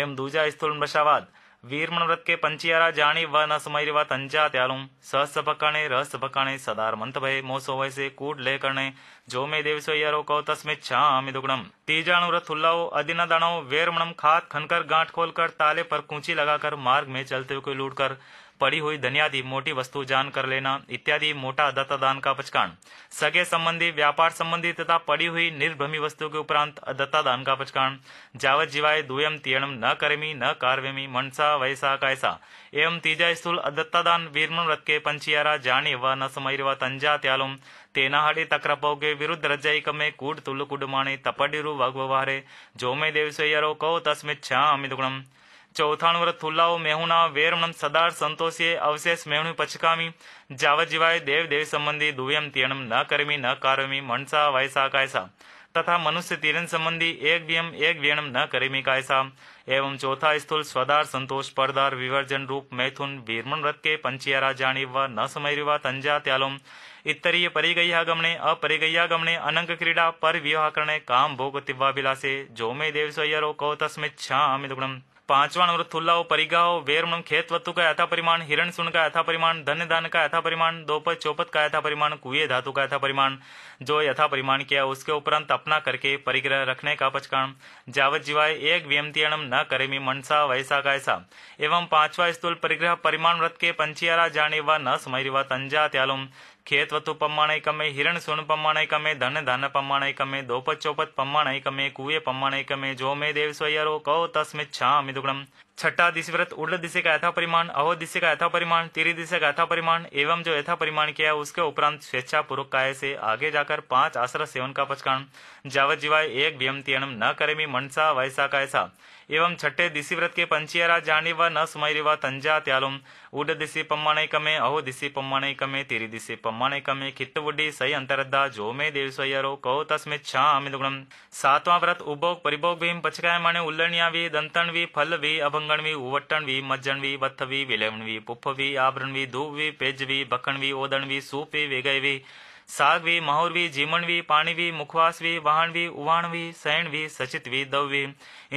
एवं दूजा स्थूल मृषावाद व्रत के पंचियारा जानी व न समय व तंजा त्यालुम सहस पकाने रहस्य पकाने सदार मंत भय मोसो वैसे कूट ले करणे जो मे देव स्वयरो कौ तस्मे छामि दुगणम तीजाणुरथुल्लाओ अदिना दानो वेरमणम खात खनकर गांठ खोलकर ताले पर कूची लगाकर मार्ग में चलते हुए लूट कर पड़ी हुई धनियादि मोटी वस्तु जान कर लेना इत्यादि मोटा दत्तादान का पचकान सगे संबंधी व्यापार संबंधी तथा पड़ी हुई निर्भ्रमी वस्तु के उपरांत दत्तादान का पचकान जावत जीवाय दुयम तीर्णम न करेमी न कार्यमी मनसा वैसा कायसा एवं तीजा स्थूल दत्तादान वीरमन व्रत के पंचियारा जानी व न समय व तंजा त्यालुम तक तक्रपोगे विरुद्ध रजयिक में कूड तुल्लु कुडुमाणे तपडिरु वगवहारे जो में देवसयरो कौ अमित गुणम व्रत थुलाओ मेहुना वेरमणम सदार संतोषे अवशेष मेहुणी पचकामी जावत जीवाय देव देव संबंधी दुव्यम तीर्णम न कर्मी न कारमी मनसा वायसा कायसा तथा मनुष्य तीरन संबंधी एक व्यम एक व्यणम न करेमी कायसा एवं चौथा स्थूल स्वदार संतोष परदार विवर्जन रूप मैथुन वीरमण व्रत के पंचियारा जानी व न समय तंजा त्यालोम इतरीय अपरिगैया गमने अनंग क्रीडा पर विवाह करणे काम भोग तिव्वाभिलासे जो मे देव स्वयरो कौ पांचवा नंबर थुल्ला परिगा वेरमणम खेत वत्तु का यथा परिमाण हिरण सुन का यथा परिमाण धन्य दान का यथा परिमाण दोपत चौपत का यथा परिमाण कुए धातु का यथा परिमाण जो यथा परिमाण किया उसके उपरांत अपना करके परिग्रह रखने का पचकाण जावत जीवाय एक व्यमतीयम न करे मी मनसा वैसा का ऐसा एवं पांचवा स्थूल परिग्रह परिमाण व्रत के पंचियारा जाने व न समय तंजा त्यालुम हिरण खेतवतु पम्माणैकमे कमे धन धन चौपत दोपत् चौपत् पम्माणैकमे कूये पम्माणैकमे जो मे देव स्वयरो कौ तस्मिच्छामि मिदुगणम छठा दिश व्रत उल्ट दिशे का यथा परिमाण अहो दिशे का यथा परिमाण तिरी दिशा का यथा परिमाण एवं जो यथा परिमाण किया उसके उपरांत स्वेच्छा पूर्वक काय से आगे जाकर पांच आश्रय सेवन का पचकान जावत जीवाय एक व्यमतियनम न करेमी मनसा वैसा कैसा एवं छठे दिशी व्रत के पंचियरा जाने व न सुमरी व तंजा त्यालुम उड दिशी पम्माणे कमे अहो दिशी पम्माणे कमे तिरी दिशी पम्माणे कमे खित वुडी सही अंतरद्धा जो मे देव स्वयरो कहो तस्मे छा अमित गुणम सातवां व्रत उभोग परिभोग भीम पचकाय माने उल्लणिया भी दंतन भी फल भी अभंग कंगन भी उवटन भी मज्जन भी बथ भी विलेवन भी पुफ भी आभरण भी धूप भी पेज भी बखण भी ओदन भी सूप भी वेगय भी साग भी महुर भी जीमन भी पानी भी मुखवास भी वाहन भी उवाण भी सैन भी सचित भी दव भी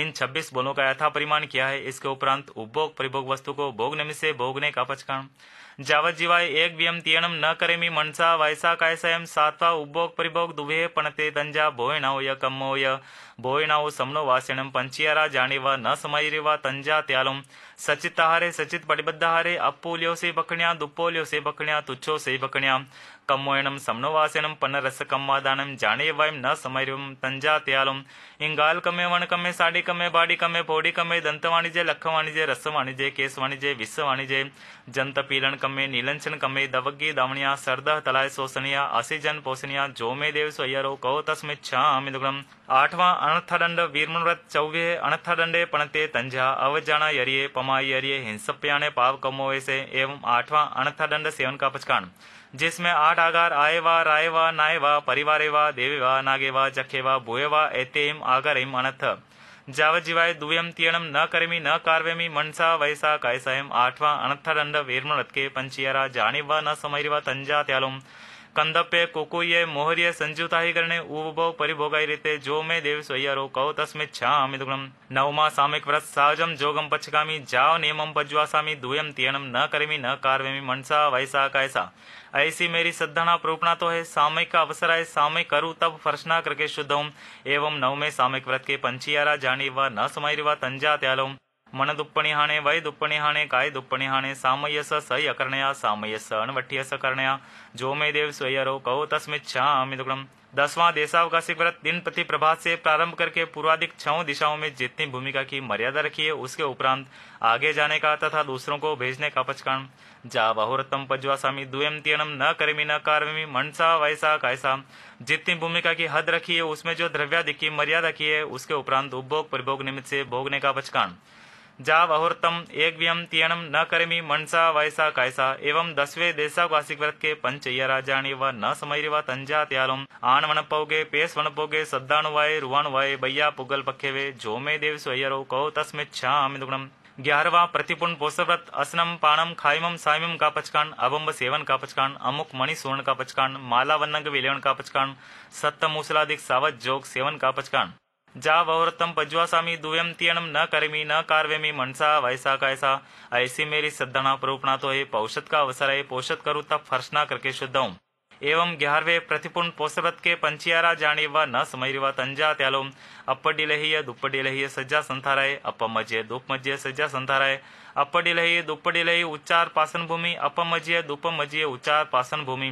इन 26 बोलों का यथा परिमाण किया है इसके उपरांत उपभोग परिभोग वस्तु को भोग निमित्त से भोगने का पचकान जावज्जीवाय एक व्यम त्यणम न करेमी मनसा वैसा कायसयम सात्वा उभोग परिभोग दुभे पणते तंजा भोयणाओय कम्मोय भोयणाओ समनो वासिणम पंचियारा जाणीवा न समयरेवा तंजा त्यालुम सचित हारे सचित पटिबद्ध हारे अप्पूल्यो से बखण्या दुप्पोल्यो से बखण्या तुच्छो से बखण्या கம்மோயனம் சம்னவாசனம் பன்னரச கம்மாதானம் ஜானேவாயம் ந சமரிவம் தஞ்சாத்தியாலும் इंगाल कमे वन कमे साड़ी कमे बाड़ी कमे पोड़ी कमे दंत वाणिज्य लख वाणिज्य रस वाणिज्य केस वाणिज्य विश्व वाणिज्य जंत पीलन कमे नीलंचन कमे दवग्गी दावणिया सरदा तलाय सोसनिया आसीजन पोसनिया जो मे देव सोयरो कहो तस्मे छामि दुग्रम आठवां अणथदंड वीरमृत चौवे अणथदंडे पणते तंझा अवजाना यरिये पमाई यरिये हिंसप्याणे पाव कमोए से एवं आठवां अणथदंड सेवन का पचकान जिसमें आठ आगार आएवा रायवा नायवा परिवारेवा देवेवा नागेवा चखेवा भूयवा एतेम आगर इम अनथ जीवाय दुयम तीर्णम न करमी न कार्यमी मनसा वैसा आठवा अनथ दंड अनथदंड वीरमणत्के पंचियरा वा न वा तंजा त्यालुम कंदप्य कुकुये मोहरिये संजुताही करणे उभ परिभोगाई रीते जो मे देव स्वयरो कौ तस्मित अमित गुणम नवमा सामिक व्रत साजम जोगम पचकामी जाव नियमम पज्वासामी दुयम तीर्णम न करमी न कार्यमी मनसा वैसा कायसा ऐसी मेरी सद्धना प्रूपना तो है सामयिक का अवसर है सामय करु तब फर्शना करके शुद्ध हूँ एवं नवमे सामयिक व्रत के पंचियारा जानी व न समय व तंजा त्यालो मन दुप्पणी हाणे वै दुप्पणी हाणे काय दुप्पणी हाणे सामयस सय अकर्णया सामयस स कर्णया जो मे देव स्वयरो कहो तस्मिच्छामि दुग्णम दसवां देशावकाशिक व्रत दिन प्रति प्रभात से प्रारंभ करके पूर्वाधिक छह दिशाओं में जितनी भूमिका की मर्यादा रखी है उसके उपरांत आगे जाने का तथा दूसरों को भेजने का पचकान जा बहुरतम पज्वासामी दुएम त्यनम न करमी न कार्मी मनसा वैसा कैसा जितनी भूमिका की हद रखी है उसमें जो द्रव्यादि की मर्यादा की है उसके उपरांत उपभोग परिभोग निमित्त से भोगने का पचकान जा वहुर्तम एक व्यम त्यणम न कर्मी मनसा वयसा कायसा एवं दसवें देशावासिक व्रत के पंच यराजाणी व न समय व तंजा त्यालुम आण वनपौगे पेश वनपौगे सद्दाणुवाय रुवाणुवाय बैया पुगल वे जो मे देव सुयरो कहो तस्मित ग्यारहवा प्रतिपूर्ण पोषव्रत असनम पाणम खाइमम साइमम का पचकांड अबम्ब सेवन का पचकांड अमुक मणि सुवर्ण का पचकांड माला वन्नंग विलेवन का पचकांड सत्तमूसलादिक सावत जोग सेवन का पचकांड जा वव्रतम पज्वासामी दुवयम त्यणम न करमी न कार्वेमी मनसा वैसा कैसा ऐसी मेरी सद्धना प्रूपणा तो ये पौषद का अवसर है पोषद करूँ तब फर्शना करके शुद्ध हूँ एवं ग्यारहवे प्रतिपूर्ण पोसरत के पंचियारा जाने व न समयरिवा तंजा त्यालो अप्पडिलहिय दुप्पडिलहिय सज्जा संथाराय दुप दुप्पमज्य सज्जा संथाराय अप्पडिलहिय दुप्पडिलहि उच्चार पासन भूमि दुप मजिय उच्चार पासन भूमि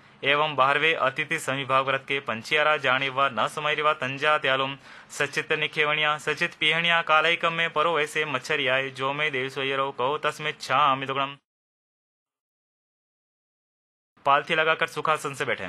एवं बारहवे अतिथि समीभाग व्रत के पंचियारा जाने व न समय व तंजा त्यालुम सचित निखेवणिया सचित पिहणिया कालयकम में परो वैसे आये जो मैं देव सोयरो कहो तस्में छा अमित पालथी लगाकर सुखासन से बैठे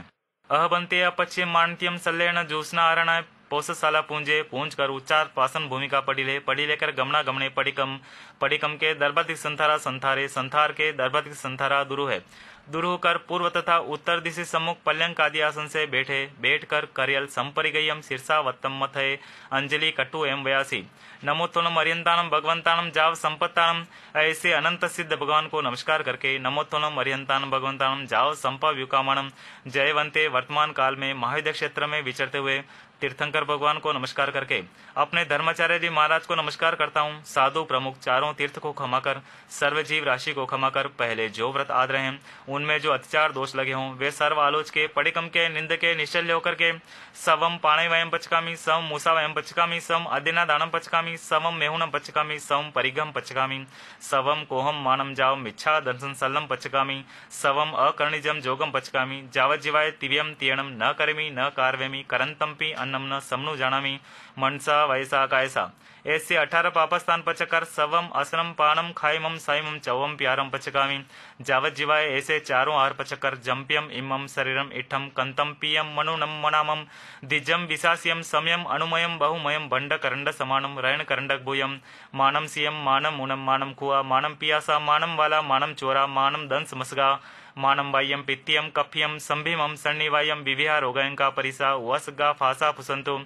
अह बनते अपच्य मानतीयम सल्लेण जूसना आरणा पोषशाला पूंजे पूंज कर उच्चार पासन भूमिका पड़ी ले पड़ी लेकर गमना गमने पड़िकम पड़िकम के दर्भतिक संथारा संथारे संथार के दर्भतिक संथारा दुरु है दूर होकर पूर्व तथा उत्तर दिशा सम्मुख पल्यंक आदि आसन से बैठे बैठकर करियल संपरिगयम शीर्षावत्तम मथय अंजलि कटु एम व्यासी नमो त्वनम अरियंतानम भगवंतानम जाव संपत्तानम ऐसे अनंत सिद्ध भगवान को नमस्कार करके नमो त्वनम अरियंतानम भगवंतानम जाव संपा व्युकामणम जयवंते वर्तमान काल में महाविद्या क्षेत्र में विचरते हुए तीर्थंकर भगवान को नमस्कार करके अपने धर्माचार्य जी महाराज को नमस्कार करता हूँ साधु प्रमुख चारों तीर्थ को क्षमा कर सर्व जीव राशि को क्षमा कर पहले जो व्रत आद रहे हैं उनमें जो अत्याचार दोष लगे हों वे सर्व आलोच के पड़िकम के निंद के निश्चल होकर के सवम पाणे वयम पचकामी सवम मूसा वयम पचकामी सम अदिना दानम पचकामी सवम मेहूनम पचकामी सवम परिगम पचकामी सवम कोहम मानम जाव मिच्छा दर्शन सलम पचकामी सवम अकर्णिजम जोगम पचकामी जावत जीवाय तिव्यम तियणम न करमी न कारवेमी करंतम पी अन्न जहन्नम न समनु जानामी मनसा वयसा कायसा ऐसे अठारह पापस्थान पचकर सवम असनम पानम खाईम साइम चवम प्यारम पचकामी जावत जीवाय ऐसे चारों आर पचकर जम्प्यम इमम शरीरम इठम कंतम पियम मनुनम मनामम दिजम विशास्यम समयम अनुमयम बहुमयम भंड करंड समानम रयन करंडक भूयम मानम सीयम मानम उनम मानम कुआ मानम पियासा मानम वाला मानम चोरा मानम दंस मसगा मानम बाह्यम पित्तियम कफ्यम संभिमम सन्निवायम विविहार होगयंका परिसा वसगा फासा फुसंतु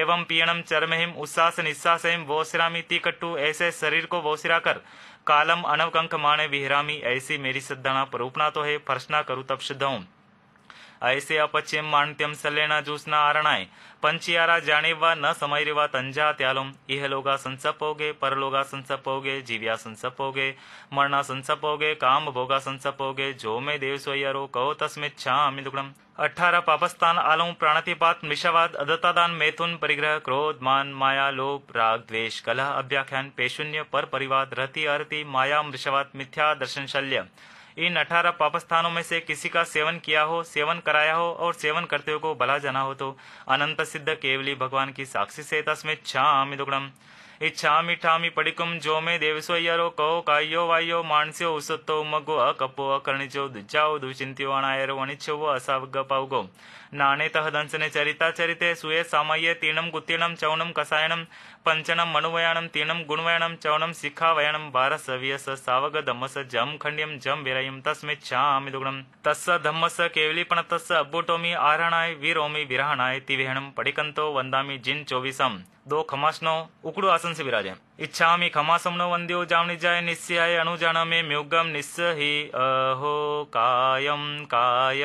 एवं पीणम चरमहिम उत्साह वो सिरामी ती तिकट्टू ऐसे शरीर को वोसिरा कर कालम अनवकंक माने विहरामी ऐसी मेरी सिद्धना परूपना तो है फर्शना करु तब सिद्ध हूँ ऐसे अपच्यम मानत्यम सलेना जूसना आरणाय पंचयार जाणेवा न रेवा तंजा त्यालुम यह लोगा संसपोगे परलोगा संसपोगे जीविया संसपोगे मरना संसपोगे काम भोगा संसपोगे जो मे देव सोयरो कहो तस्मिच्छामि दुग्णम अठारह पापस्थान आलम प्राणतिपात मृषावाद अदत्तादान मेथुन परिग्रह क्रोध मान माया लोभ राग द्वेष कलह अभ्याख्यान पेशून्य पर परिवाद रति अरति माया मृषवाद मिथ्या दर्शन शल्य इन अठारह पाप स्थानों में से किसी का सेवन किया हो सेवन कराया हो और सेवन करते हुए को भला जाना हो तो अनंत सिद्ध केवली भगवान की साक्षी से तस्में छामी दुगड़म इच्छा मिठामी पड़िकुम जो में देवस्वयरो कहो कायो वायो मानस्यो उतो मगो अकपो अकर्णिचो दुचाओ दुचिंत्यो अनायरो अनिच्छो वो असावग पाउगो नाने तह ने चरिता चरिते सुये सामये तीर्णम गुतीर्णम चौनम कसायनम पंचनम मनुवयाणम तीनम गुणवयाणम चवनम शिखा शिखावयाणम बारह सवीय सावग धम्मस जम खंड्यम जम विरायम तस्मे छामि दुगुणम तस्स धम्म स केवलीपण तस्स अब्बुटोमी आहरणाय वीरोमी विरहणाय तिविहणम पडिकंतो वंदामी जिन चौबीसम दो खमासनो उकड़ो आसन से विराजे इच्छा मी खमासम नो वंद्यो जामनी जाय निश्चय अनुजाना में म्युगम निस्स ही अहो कायम काय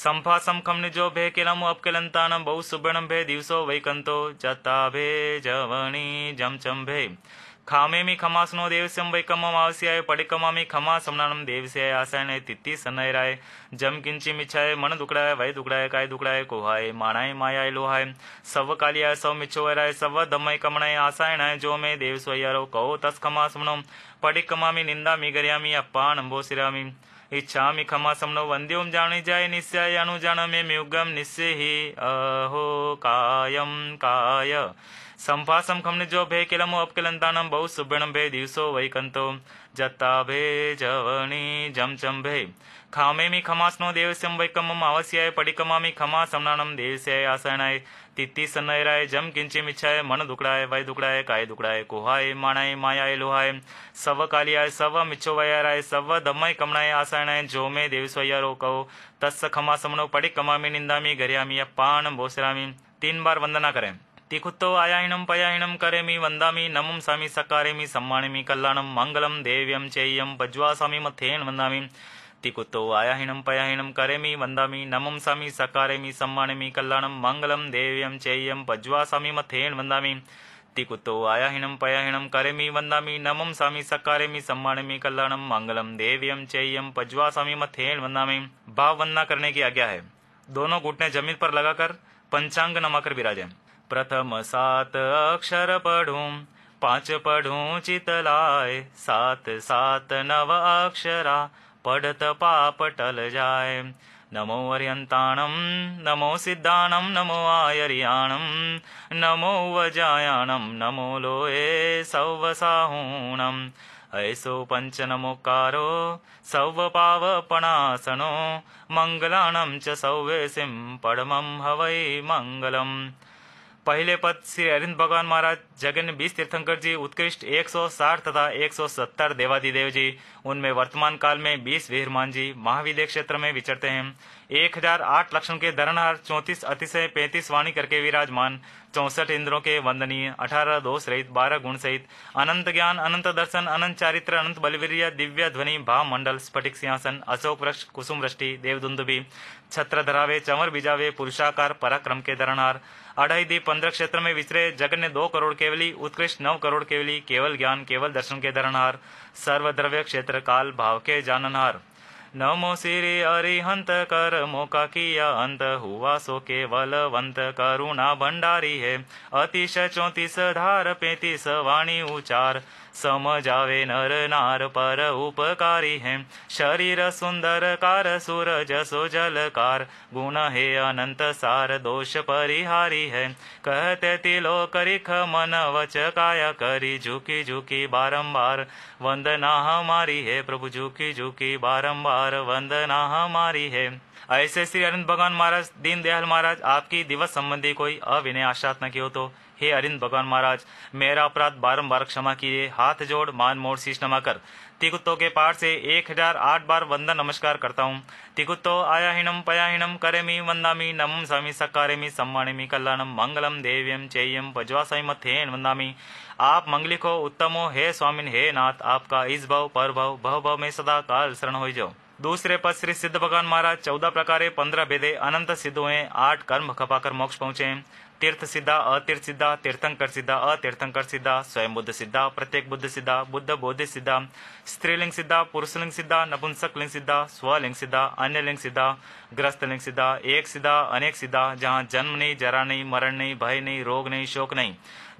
संभासम खमनिजो भे किलम अपकिलंतानम बहु सुवर्णम भे दिवसो वैकंतो जता भे जवणी जमचम भे खामे मी खमासनो देवस्यम वैकम आवस्याय पडिकमा मी खमा समनानम देवस्याय आसायन तिथि सनयराय जम किंची मिछाय मन दुकड़ाय वय दुकड़ाय काय दुकड़ाय कोहाय माणाय मायाय लोहाय सव कालियाय सव मिछोराय सव धमय कमणाय आसायणाय जो मे देवस्वयारो कहो तस खमा समनो पडिकमा मी निंदा मिगरियामी अपान अंबो सिरामी इच्छामि खमासमनो वन्द्यों जाणि जाय निश्चय ही अहो कायम काय संभासम खमने जो भे किलमो दानम बहु सुब्रणम भे दिवसो वैकंतो जत्ता भे जवनी जमचम भे खामेमि खमासनो देवस्यम वैकमम आवस्याय खमा समनानम देवस्याय आसनाय तीती सन्नयराय जम किंचिम इच्छाय मन दुकड़ाय वय दुकड़ाय काय दुकड़ाय कुहाय माणाय मायाय लोहाय सव कालियाय सव मिच्छो वयाराय सव दमय कमणाय आसायणाय जो मे देवी देवस्वयारो कहो तस् खमा समणो पड़ि कमामी निंदामी गरियामी अपान बोसरामी तीन बार वंदना करें तिखुत्तो आयायणम पयायणम करेमी वंदामी नमम सामी सकारेमी सम्माणिमी कल्याणम मंगलम देव्यम चेयम चेय्यम पज्वासामी मथेन वंदामी तिकुतो आयाहीनम पयाहीनम करेमी वंदामी नमम सामी सकारेमी सम्मानेमी कल्याणम मंगलम देव्यम चेयम पज्वा सामी मथेन वंदामी तिकुतो आयाहीनम पयाहीनम करेमी वंदामी नमम सामी सकारेमी सम्मानेमी कल्याणम मंगलम देव्यम चेयम पज्वा सामी मथेन वंदामी भाव वंदना करने की आज्ञा है दोनों घुटने जमीन पर लगाकर पंचांग नमाकर विराजे प्रथम सात अक्षर पढ़ू पांच पढ़ू चितलाय सात सात नव अक्षरा पडत पापटल जाय नमो अर्यन्ताणम् नमो सिद्धाणम् नमो आयर्याणम् नमो वजायाणम् नमो लोये सौवसाहूणम् ऐसो पञ्च नमोकारो सौवपावपणासनो पणासनो च सौवेसिं पडमं हवै मङ्गलम् पहले पद श्री अरिंद भगवान महाराज जगन बीस तीर्थंकर जी उत्कृष्ट 160 तथा 170 देवादिदेव जी उनमें वर्तमान काल में बीस वीरमान जी महाविदेह क्षेत्र में विचरते हैं 1008 लक्षण के धरणहार चौतीस अतिशय पैंतीस वाणी करके विराजमान चौसठ इंद्रों के वंदनीय 18 दोष रहित 12 गुण सहित अनंत ज्ञान अनंत दर्शन अनंत चारित्र अनंत बलवीरिया दिव्य ध्वनि भाव मंडल स्फटिक सिंहासन अशोक वृक्ष कुसुम वृष्टि देवदुंदुभी छत्र धरावे चंवर बिजावे पुरुषाकार पराक्रम के धरणार अढ़ाई दीप पंद्रह क्षेत्र में विचरे जग ने दो करोड़ केवली उत्कृष्ट नौ करोड़ केवली केवल ज्ञान केवल दर्शन के धरणार द्रव्य क्षेत्र काल भाव के जाननहार नमो श्री अरिहंत कर मोका किया अंत हुआ सो केवल वंत करुणा भंडारी है अतिश चौतीस धार पैतीस वाणी उचार समझावे नर नार पर उपकारी है शरीर सुंदर कार सूरज सो जलकार गुण है अनंत सार दोष परिहारी है कहते तिलो करिख मन वच काया करी झुकी झुकी बारंबार वंदना हमारी है प्रभु झुकी झुकी बारंबार वंदना हमारी है ऐसे श्री अनंत भगवान महाराज दीन दयाल महाराज आपकी दिवस संबंधी कोई अविनय की हो तो हे अरिंद भगवान महाराज मेरा अपराध बारंबार क्षमा किए हाथ जोड़ मान मोड़ शीश नमा कर तिकुत्तो के पार से एक हजार आठ बार वंदन नमस्कार करता हूँ तिकुत्तो आयाहिणम पयाहिणम करेमी वंदामी नम स्वामी सकारेमी सम्मानेमी कल्याणम मंगलम देव्यम चेयम पजवासाई मत वंदामी आप मंगलिक हो उत्तम हो हे स्वामी हे नाथ आपका इस भव पर भव भव भव में सदा काल शरण हो जाओ दूसरे पद श्री सिद्ध भगवान महाराज चौदह प्रकारे पंद्रह भेदे अनंत सिद्ध हुए आठ कर्म खपाकर मोक्ष पहुंचे तीर्थ सिद्धा अतीर्थ सिद्धा तीर्थंकर सिद्धा अतीर्थंकर सिद्धा स्वयं बुद्ध सिद्धा प्रत्येक बुद्ध सिद्धा बुद्ध बोधि सिद्धा स्त्रीलिंग सिद्धा पुरुषलिंग सिद्धा नपुंसक लिंग सिद्धा स्वलिंग सिद्धा अन्य लिंग सिद्धा ग्रस्त लिंग सिद्धा एक सिद्धा अनेक सिद्धा जहाँ जन्म नहीं जरा नहीं मरण नहीं भय नहीं रोग नहीं शोक नहीं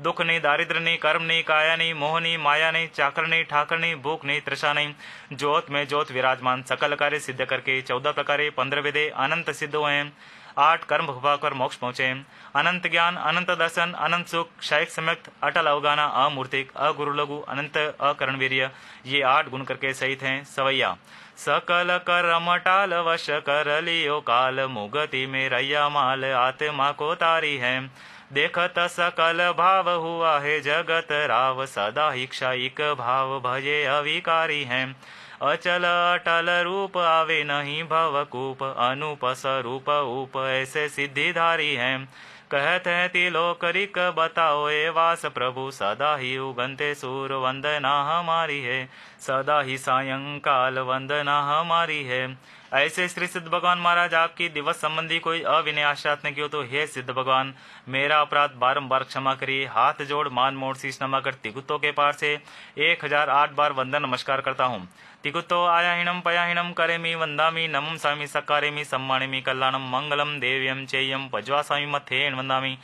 दुख नहीं दारिद्र नहीं कर्म नहीं काया नहीं मोह नहीं माया नहीं चाकर नहीं ठाकर नहीं भूख नहीं त्रिषा नहीं ज्योत में ज्योत विराजमान सकल कार्य सिद्ध करके चौदह प्रकार पंद्रह विधे अनंत सिद्ध हुए हैं आठ कर्म भुभा कर मोक्ष पहुंचे अनंत ज्ञान अनंत दर्शन अनंत सुख क्षय सम्यक्त अटल अवगाना अमूर्तिक अगुरु लघु अनंत अकरणवीर्य ये आठ गुण करके सहित हैं सवैया सकल करम टाल वश कर लियो काल मुगति में रैया माल आत्मा को तारी है देखत सकल भाव हुआ है जगत राव सदा इक्षा इक भाव भजे अविकारी हैं अचल अटल रूप आवे नहीं भवकूप अनुप स्वरूप उप ऐसे सिद्धिधारी हैं कहत है तिलोकरिक बताओ ए वास प्रभु सदा ही उगंते सूर वंदना हमारी है सदा ही सायंकाल वंदना हमारी है ऐसे श्री सिद्ध भगवान महाराज आपकी दिवस संबंधी कोई अविनय आश्रात ने क्यों तो हे सिद्ध भगवान मेरा अपराध बारंबार क्षमा करिए हाथ जोड़ मान मोड़ शीश कर तिगुतों के पार से एक हजार आठ बार वंदन नमस्कार करता हूँ तिगुतो आयाहिणं पयाहिणं करेमि वन्दामि नमं स्वामि सकारेमि सम्मानेमि कल्याणं मङ्गलं देव्यं चेयं पज्वासामि मथेण वंदामी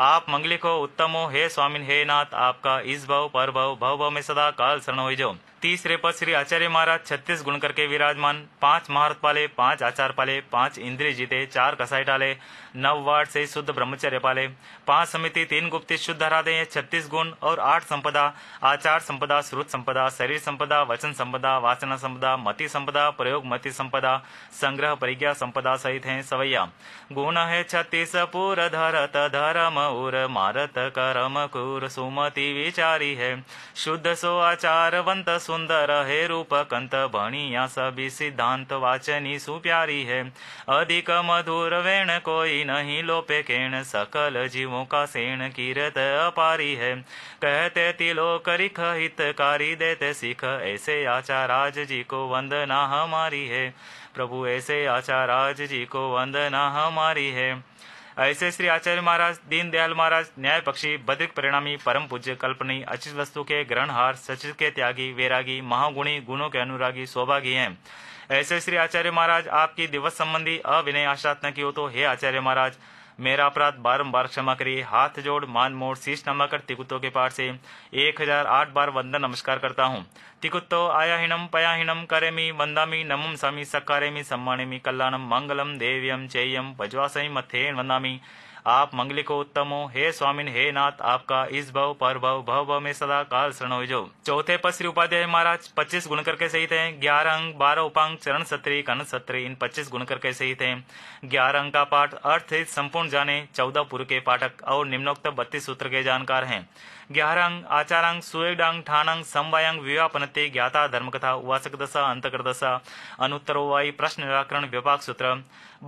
आप मंगलिक हो उत्तम हो हे स्वामी हे नाथ आपका इस भव पर भव भव भव में सदा काल शरण हो जाओ तीसरे पर श्री आचार्य महाराज छत्तीस गुण करके विराजमान पांच महारत पाले पांच आचार पाले पांच इंद्रिय जीते चार कसाई टाले नव वार्ड से शुद्ध ब्रह्मचर्य पाले पांच समिति तीन गुप्ति शुद्ध हरा दे छत्तीस गुण और आठ संपदा आचार संपदा श्रुत संपदा शरीर संपदा वचन संपदा वाचना संपदा मति संपदा प्रयोग मति संपदा संग्रह परिज्ञा संपदा सहित है सवैया गुण है छत्तीस पुर धरत धरम उर मारत करम कुर सुमति विचारी है शुद्ध सो आचार वंत सुंदर है रूप कंत भणिया सभी सिद्धांत वाचनी सुप्यारी है अधिक मधुर वेण कोई नहीं लोपे केण सकल जीवों का सेण कीरत अपारी है कहते तिलोक रिख कारी देते सिख ऐसे आचाराज जी को वंदना हमारी है प्रभु ऐसे आचाराज जी को वंदना हमारी है ऐसे श्री आचार्य महाराज दीनदयाल महाराज न्याय पक्षी बद्रिक परिणामी परम पूज्य कल्पनी अचित वस्तु के ग्रहणहार सचित के त्यागी वैरागी महागुणी गुणों के अनुरागी सौभागी हैं ऐसे श्री आचार्य महाराज आपकी दिवस संबंधी अविनय आशातना की हो तो हे आचार्य महाराज मेरा अपराध बारंबार क्षमा करिए हाथ जोड़ मान मोड़ शीश कर तिकुतो के पार से एक हजार आठ बार वंदन नमस्कार करता हूँ तिकुत्तो आयाहिणम पयाहिणम करेमी वंदामी नमम समी सकारेमी सम्मानेमी कल्याणम मंगलम देवियम चेयम भजवासमी मथेन वंदामी आप मंगलिको उत्तम हो हे स्वामी हे नाथ आपका इस भव पर भव भव भव में सदा काल शरण हो जो चौथे पद श्री उपाध्याय महाराज पच्चीस गुण करके सहित है ग्यारह अंक बारह उपांग चरण सत्री कन सत्री इन पच्चीस गुण करके सहित है ग्यारह अंक का पाठ अर्थ संपूर्ण जाने चौदह पूर्व के पाठक और निम्नोक्त बत्तीस सूत्र के जानकार हैं ग्यारंग आचारांग सुएडांग ठाणांग समवायांग विवापनते ज्ञाता धर्मकथा उवासकदश अनुत्तर अनुत्तरोवाई प्रश्न निराकरण विभाग सूत्र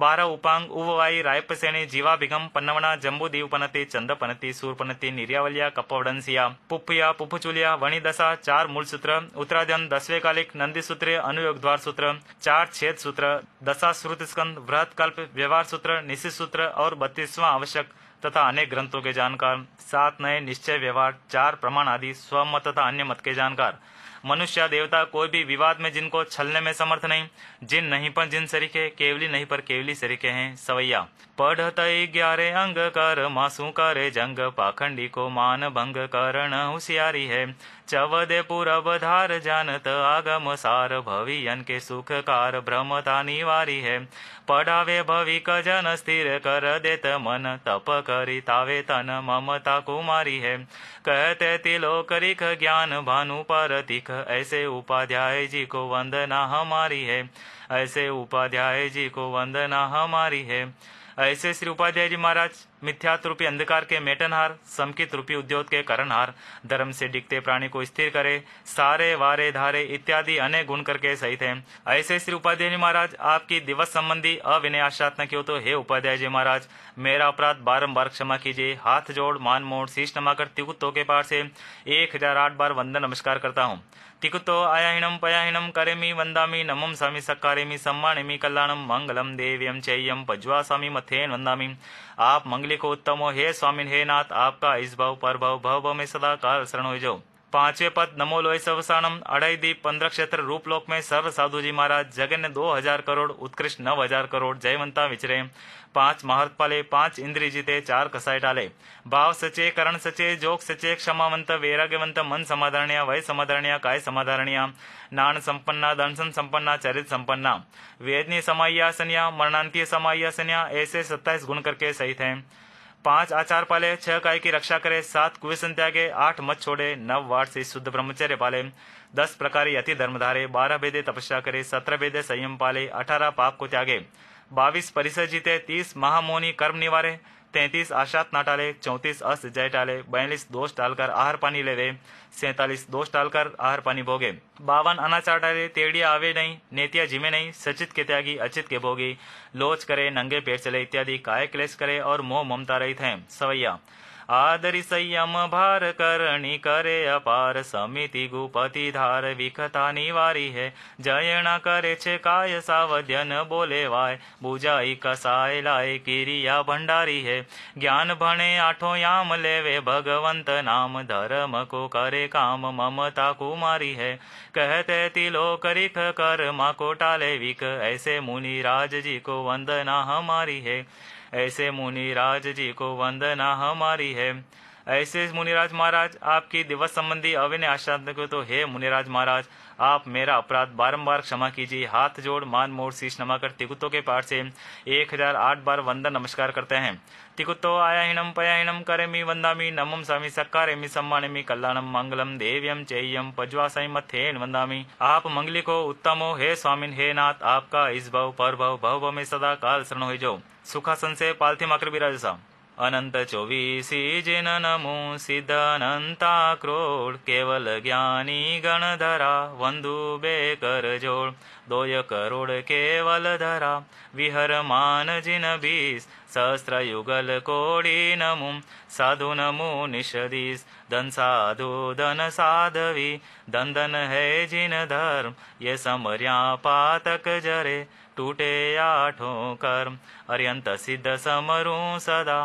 बारह उपांग उववाई रायपसेने जीवाभिगम पन्नवना जम्बूदीवपनते चंदपनते सूरपनति निर्यावलिया कपवडंसिया पुप्पया पुप्पचुलिया वणिदशा चार मूल सूत्र उत्तरादन दसवे कालिक नंदी सूत्र अनुयोग द्वार सूत्र चार छेद सूत्र दशा श्रुत स्कंद वृहत कल्प व्यवहार सूत्र निशित सूत्र और बत्तीसवां आवश्यक तथा अनेक ग्रंथों के जानकार सात नए निश्चय व्यवहार चार प्रमाण आदि स्वमत तथा अन्य मत के जानकार मनुष्य देवता कोई भी विवाद में जिनको छलने में समर्थ नहीं जिन नहीं पर जिन सरीखे केवली नहीं पर केवली सरीखे हैं सवैया पढ़त ग्यारे अंग कर मासू करे जंग पाखंडी को मान भंग करण होशियारी है चवदे पूरवधार जानत आगम सार भवियन के कार भ्रमता निवारी है पढ़ावे भविक जन स्थिर कर देत मन तप करी तावे तन ममता कुमारी है कहते तिलोक रिख ज्ञान भानु पर तिख ऐसे उपाध्याय जी को वंदना हमारी है ऐसे उपाध्याय जी को वंदना हमारी है ऐसे श्री उपाध्याय जी महाराज मिथ्यात रूपी अंधकार के मेटनहार समकित रूपी उद्योग के करणहार धर्म से डिगते प्राणी को स्थिर करे सारे वारे धारे इत्यादि अनेक गुण करके सहित है ऐसे श्री उपाध्याय जी महाराज आपकी दिवस संबंधी अविनय आश्राधना की हो तो हे उपाध्याय जी महाराज मेरा अपराध बारम्बार क्षमा कीजिए हाथ जोड़ मान मोड़ शीश नमाकर तिगुत्तों के पार से एक हजार आठ बार वंदन नमस्कार करता हूँ तिकुतो अयाहिणं करेमी वंदामी नमम नमं सकारेमी सम्मानेमी कल्याणम मंगलम देवियम चेयम पज्वा स्वामी मथेन वंदामी आप मंगलिको उत्तमो हे स्वामी हे नाथ आपका इस भव पर भव भव भव में सदा काल शरण हो जाओ पांचवे पद नमो लोय सवसानम अढ़ाई दीप पंद्रह क्षेत्र रूपलोक में सर्व साधु जी महाराज जगन दो हजार करोड़ उत्कृष्ट नव हजार करोड़ जयवंता विचरे पांच महारत पाले पांच इंद्र जीते चार कसाय टाले भाव सचे करण सचे जोग सचे क्षमावंत वैराग्यवंत मन समाधारणीय वय समाधारणीय काय समाधारणीय नान संपन्ना दर्शन संपन्ना चरित संपन्ना वेदनी सनिया मरणांतीय सनिया ऐसे सत्ताईस गुण करके सहित है पांच आचार पाले छह काय की रक्षा करे सात कुएं त्यागे आठ मत छोड़े नव वाट से शुद्ध ब्रह्मचर्य पाले दस प्रकार अति धर्म धारे बारह भेदे तपस्या करे सत्रह वेदे संयम पाले अठारह पाप को त्यागे बावीस परिसर जीते तीस महामोनी कर्म निवारे तैतीस आशात नाटाले चौतीस अस्त जय टाले बयालीस दोष टालकर आहार पानी ले वे सैतालीस दोष टालकर आहार पानी भोगे बावन अनाचार डाले तेड़िया आवे नहीं नेतिया जिमे नहीं सचित के त्यागी अचित के भोगी लोच करे नंगे पेट चले इत्यादि काय क्लेश करे और मोह ममता रही थे सवैया आदरि संयम भार करणी करे अपार समिति गुपति धार विखता निवारी है जयना करे छे काय सावध्यन बोले वाय बुजाई कसाय लाए किरिया भंडारी है ज्ञान भणे आठो याम लेवे भगवंत नाम धर्म को करे काम ममता कुमारी है कहते तिलो करिख कर मा को टाले विक ऐसे मुनि राज जी को वंदना हमारी है ऐसे मुनिराज जी को वंदना हमारी है ऐसे मुनिराज महाराज आपकी दिवस संबंधी अविनय आश्रांत को तो हे मुनिराज महाराज आप मेरा अपराध बारंबार क्षमा कीजिए हाथ जोड़ मान मोड़ शीश कर तिकुतो के पाठ से एक हजार आठ बार वंदन नमस्कार करते हैं तिकुतो आयाहीनम पयाहीनम करेमी वंदामी नमम स्वामी सक्कारेमी सम्मानेमी कल्याणम मंगलम देव्यम चेयम पज्वासाई मथेन वंदामी आप मंगलिको उत्तम उत्तमो हे स्वामी हे नाथ आपका इस भव पर भव भव में सदा काल शरण हो जाओ સુખાસંસે પાલથી માકર બિરાજે સામ અનંત ચોવીસી જે નમો સિદ્ધનંતા ક્રોડ કેવલ જ્ઞાની ગણધરા વંદુ બે કરજોળ દોય કરોડ કેવલ ધરા વિહર માન જીન બીસ સહસ્ર યુગલ કોડી નમો સાધુ નમો નિષદીશ ધન સાધુ ધન સાધવી ધન ધન હે જીન ધર્મ યે સમર્યા પાતક જરે टूटे आठों कर्म अर्यंत सिद्ध समरूं सदा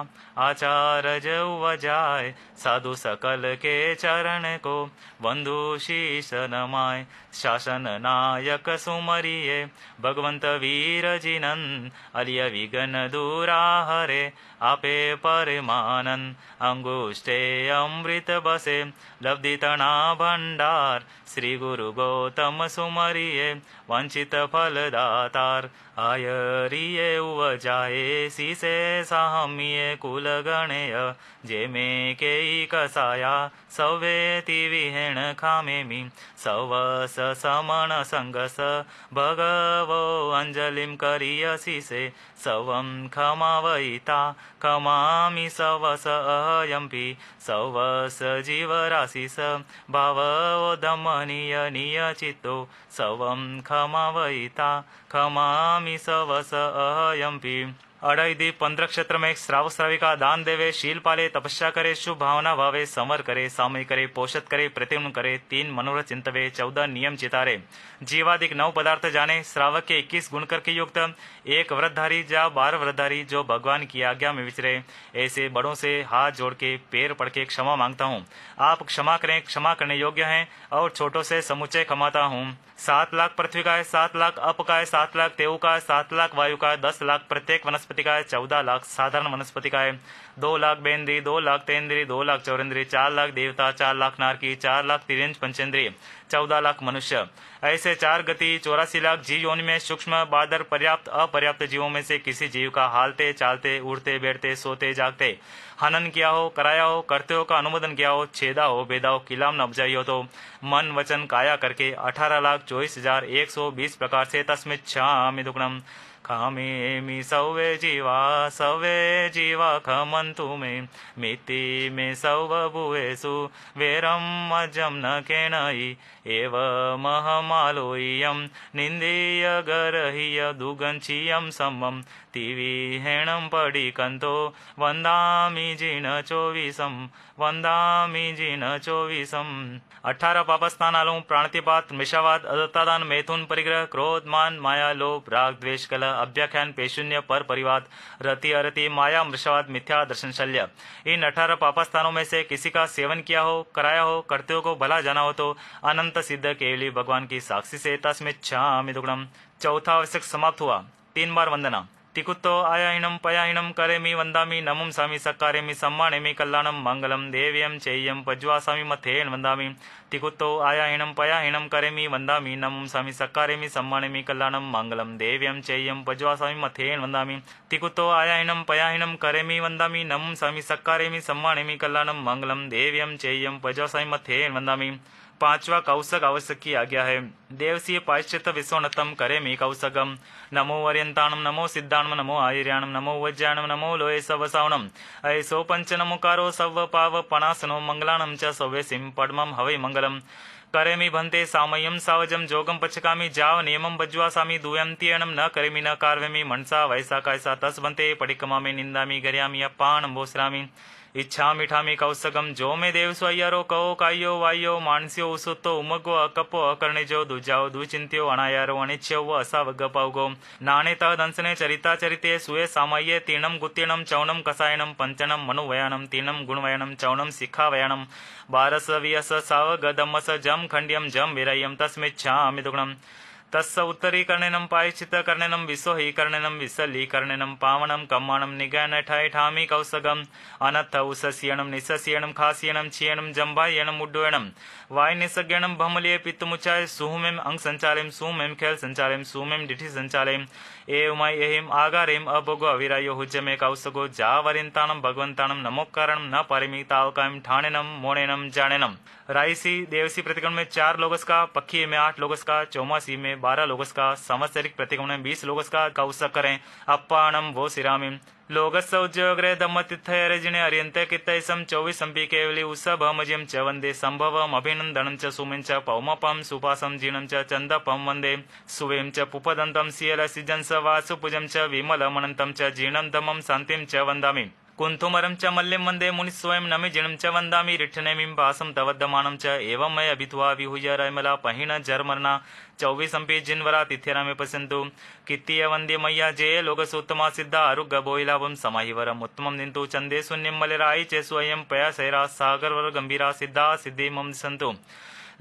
आचार्य वजाय साधु सकल के चरण को बंधु शीश नमाय शासन नायक सुमरिये भगवंत वीर जिनन अलिय विघन दूरा हरे अपे परिमानन् अङ्गुष्ठे अमृत बसे गुरु गौतम श्रीगुरुगौतम वंचित वञ्चितफलदातार आयरिये उवजाये सिसे साहमिये कुलगणेय जेमे केई कसाया सवेती विहेण खामेमी सवस समण संगस भगवो अंजलिम सिसे सवम खमावयिता खमामि सवस अहयम्पि सवस जीवरासिस भावो दमनीय नियचितो सवम खमावयिता खमामी सवस अयम्पी अढ़ाई दीप पंद्रह क्षेत्र में श्राव श्राविका दान देवे शील पाले तपस्या करे शुभ भावना भावे समर करे सामय करे पोषित करे प्रतिम्न करे तीन मनोरथ चिंतवे चौदह नियम चितारे जीवादिक नव पदार्थ जाने श्रावक के इक्कीस गुण करके युक्त एक व्रतधारी या बारह व्रतधारी जो भगवान की आज्ञा में विचरे ऐसे बड़ों से हाथ जोड़ के पैर पड़ के क्षमा मांगता हूँ आप क्षमा करें क्षमा करने योग्य है और छोटो से समुचय कमाता हूँ सात लाख पृथ्वी का है सात लाख अप का है सात लाख तेऊ का है सात लाख वायु का है दस लाख प्रत्येक वनस्पति का है चौदह लाख साधारण वनस्पति का है दो लाख बेंद्री दो लाख तेंद्री दो लाख चौरेंद्री चार लाख देवता चार लाख नारकी चार लाख तिरंज पंचेंद्री चौदह लाख मनुष्य ऐसे चार गति चौरासी लाख जीव योनि में सूक्ष्म बादर पर्याप्त अपर्याप्त जीवों में से किसी जीव का हालते चालते उड़ते बैठते सोते जागते हनन किया हो कराया हो करते हो का अनुमोदन किया हो छेदा हो बेदा हो किलाम न उपजाई हो तो मन वचन काया करके अठारह लाख चौबीस हजार एक सौ बीस प्रकार से तस्मिच्छामि दुग्णम खामेमि सवे जीवा सवे जीवा खमन्तु मे मिति मे सौवभुवेषु वेरं अजम न केणयि एवमहमालोयं निन्दीय गरहीय दुगञ्चीयं हेणम पड़ी कंतो वंदा जिन चौबीसम वंदा जिन चौबीसम अठारह पापस्थान आलो प्राणतिपात मिशावाद अदत्तादान मैथुन परिग्रह क्रोध मान माया लोभ राग द्वेष कला अभ्याख्यान पेशून्य पर परिवाद रति अरति माया मृषावाद मिथ्या दर्शन शल्य इन अठारह पापस्थानों में से किसी का सेवन किया हो कराया हो कर्तव्यों को भला जाना हो तो अनंत सिद्ध केवली भगवान की साक्षी से तस्में छा चौथा आवश्यक समाप्त हुआ तीन बार वंदना तिकुतो आयायिणं पयायिणं करेमि वन्दामि नमुंसामि सकारेमि सम्मानेमि मंगलम मङ्गलं चेयम पज्वा पज्वासामि मथेन वन्दामि तिकुतो आयायिणं पयायिणं करेमि वन्दामि नमुंसामि सकारेमि सम्मानेमि मंगलम मङ्गलं चेयम पज्वा पज्वासामि मथेन वन्दामि तिकुतो आयायिणं पयायिणं करेमि वन्दामि नमुंसामि सकारेमि सम्मानेमि मंगलम मङ्गलं चेयम पज्वा पज्वासामि मथेन वन्दामि पांचवा कौसक आवश्यक किया है देवसीय पाश्चित विश्वनतम करे मी कौसकम नमो वर्यंताणम नमो सिद्धाणम नमो आयर्याणम नमो वज्राणम नमो लोये सवसावणम अय सो पंचनमुकारो सव पाव पणासनो मंगलाणम च सवे सिम पद्मम हवै मंगलम करेमी भन्ते सामयम सावजम जोगम पचकामी जाव नियमम बज्वासामी दूयंत्यणम न करेमी न कार्वमी मनसा वैसा कायसा तस भन्ते पटिकमा में निंदामी गर्यामी अपान भोसरामी इच्छा मिठामी कौसगम जो मे देव स्वयरो कहो कायो वायो मानस्यो उसुतो उमगो अकपो अकर्णिजो दुजाओ दुचिंत्यो अनायारो अनिच्यो व असावगपावगो नाणे तह दंसने चरिता चरिते सुए सामये तीर्णम गुत्तीर्णम चौनम कसायनम पंचनम मनुवयानम तीर्णम गुणवयनम चौनम शिखावयनम बारस वियस सावगदमस जम खंड्यम जम विरयम तस्मिच्छामि दुग्णम तस् उत्तरीकर्णेनम पायचित कर्णेनम विशो ही कर्णेनम विशली कर्णेनम पावनम कम्माणम निगयन ठैठामी कौसगम अनथ उसस्यणम निसस्यणम खास्यणम छियणम जम्भायणम उड्डयणम वाय निसज्ञणम भमलिय पित्तमुचाय सुहुमेम अंग संचालयम सुहुमेम खेल संचालयम सुहुमेम डिठी संचालयम ఏమై ఎహిం ఆగారిం అభోగో అవిరాయో హుజ్జమే కౌసగో జావరింతాణం భగవంతాణం నమోకారణం न परिमितावकायम ठाणेनम मोणेनम जानेनम रायसी देवसी प्रतिक्रमण में चार लोगस का पखी में आठ लोगस का चौमासी में बारह लोगस का संवत्सरिक प्रतिक्रमण में बीस लोगस का कौसक करें अप्पाणम वो सिरामिम लोगस सौजोग्रे दम्मतिथय अरजिने अरियन्ते कित्तैसम चविसम् भिकेवली उसव हमजम चवन्दे संभवम अभिनंदनं च सुमंच पावमपं सुपासं जीणं च चन्दपं वन्दे सुवेम च पुपदन्तं सीयलसिजंस वासु पूजं च विमलमनन्तं च जीणं दमम शान्तिं च वन्दामि कुन्थुमरम च मल्लेम मन्दे मुनिस्वयं नमे जिणं च वन्दामि रिठनेमिं पासं दवद्दमानं च एवमय अभित्वा विहुय रयमला पहिन झर्मरणा चौबीस अम्पी जिनवरा तिथेरा में पसंदु कित्तीय वंदे मैया जय लोक सोत्तमा सिद्धा आरुग्य बोइलाभम समाहिवरम उत्तम निंतु चंदे शून्यम मलराई चेसु अयम पया सहरा सागर वर गंभीरा सिद्धा सिद्धि मम संतु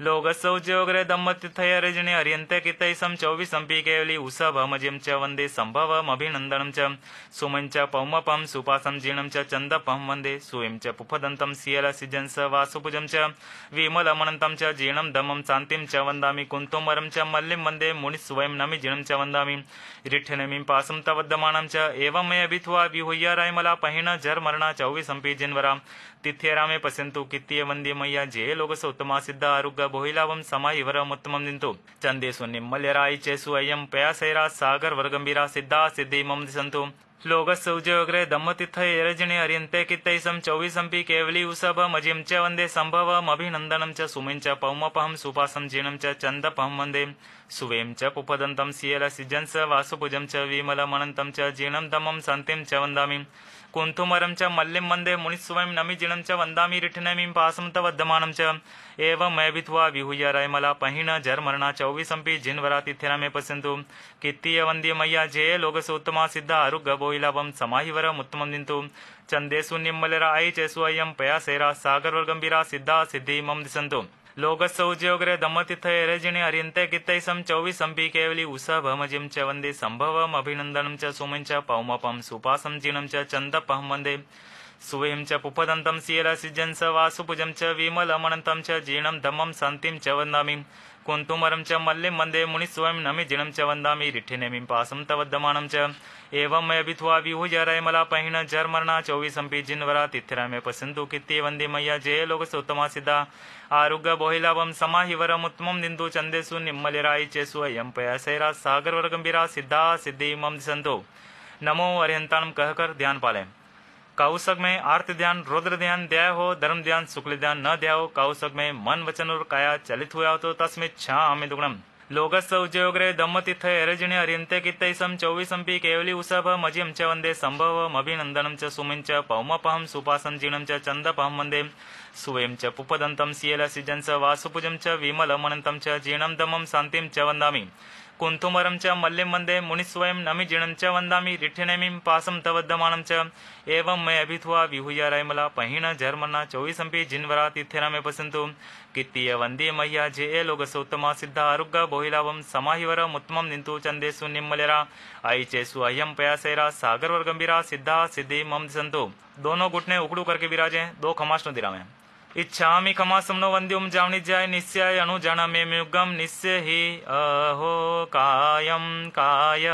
ലോകസൗ ഉദ്യോഗരെ ദമ്പത്യഥയരജനെ അര്യന്ത കിത്തൈസം ചൗവിസം പി കേവലി ഉസഭമജം ച വന്ദേ സംഭവം അഭിനന്ദനം ച സുമൻ ച പൗമപം സുപാസം ജീർണം ച ചന്ദപം വന്ദേ സൂയം ച പുഫദന്തം സിയല സിജൻ സ വാസുഭുജം ച വിമലമനന്തം ച ജീർണം ദമം ശാന്തിം ച വന്ദാമി കുന്തുമരം ച മല്ലിം വന്ദേ മുനി സ്വയം നമി ജീർണം ച വന്ദാമി രിഠനമിം പാസം തവ ദമാണം ച ഏവമേ അഭിത്വാ വിഹുയ്യ രായ്മല പഹിണ ജർമരണ ചൗവിസം പി ജിൻവരാം तिथेरामे रामे पस्यु कित वंदे मै्या जे लोकस उत्तमा सिद्ध आरोग्य बुहिला समाइ वरम चंदेसु चेसु अयम पयासैरा सागर वरगम्बीरा सिद्धा सिद्धी मग दिशु लोगस उजय़ दिथ यजिने अरियं कित चौवीसमपी वन्दे उसभ मजिम च वंदे संभवम अभिनंदन सुपासम च चंद पहम वंदे సువేం च ఉపదంతం శీలసిజం స च చ విమలమనంతం च జీర్ణం तमं సంతిం च वन्दामि कुंथुमरम च मल्लिम वंदे मुनिस्वयं नमी जिनं च वंदामी रिठनमीं पासं तवद्धमानं च एव भित्वा विहूय रयमला पहिण झरमरणा चौविसंपि जिन्वरातिथिरा मे पश्यन्तु कीर्तीय वंदे मय्या जय लोकसोत्तमा सिद्धा समाहिवर समाहिवरमुत्तमं दिन्तु चन्देषु निम्मलरा अयि चेषु अयं पयासेरा सागरवर्गम्बिरा सिद्धा मम दिशन्तु लोगसौज्योगरे दमतिथेरेजिणि अरियंते कितेसम 24 संपी केवलि उषा भमजिम च वन्दे संभवम अभिनंदनं च सुमंच च पम सुपासं जिनं च चंद पहमन्दे सुवेम च पुपदंतं स वासुपूजं च विमल मनं च जिनं धमम शांतिं च वन्दामि कुंतमरम च मल्ले मन्दे मुनि नमि जिनं च वन्दामि ऋथेनेमि पासं तवद्दमानं च एवमयविथ्वा विहुयरे मला जर्मरणा जरमरणा 24 संपी जिनवरतिथ्रेमे पसिंदो किते वंदी मैया जय लोकसौतमासिदा आरोग्य बोहिलावम समाहिवरम उत्तम निंदु चंदेसु निम्मलिराई चेसु अयम सागर वरगंभीरा सिद्धा सिद्धि मम संतो नमो अरिहंतानम कहकर ध्यान पाले काउसक में आर्त ध्यान रुद्र ध्यान दया हो धर्म ध्यान शुक्ल ध्यान न दया हो काउसक में मन वचन और काया चलित हुआ हो तो तस्में छा हमें दुगणम लोगस उजयोग्रे दम तिथे अर्जिणी अरिंत्य कीषम चोविसमि कैवली उषभ च वंदे संभवमभनंदन चमी च सुपास जीर्ण चंदप वंदे सुपद सिएल च वासुपुजं च विमल मनंत च जीर्ण दमं शातीम च वंदम च चल्ली वंदे मुनिस्वयं नमि जिणं च पासं वंदाम च एवं वध्यमानम चथुवा विहुया रयमला पहिण जर्मना चोविसपी जिनवरा तिथेरा मेपसंत कित्तीय ಕಿತ್ತಿಯ ವಂದೇ जे ए लोग ಸೌತ್ತಮ ಸಿದ್ಧ ಆರುಗ್ಗ बोहिलावं ಸಮಾಹಿವರ ಮುತ್ತಮಂ निंतु चंदेसु निम्मलेरा आई चेसु अयम पयासेरा सागर और गंभीरा सिद्धा सिद्धि मम संतो दोनों घुटने उकड़ू करके विराजे दो खमाश नो दिरा में इच्छा मी खमा समनो वंद्युम जावनी जाय निश्चय अणु जाना मे म्युगम निश्चय ही अहो कायम काय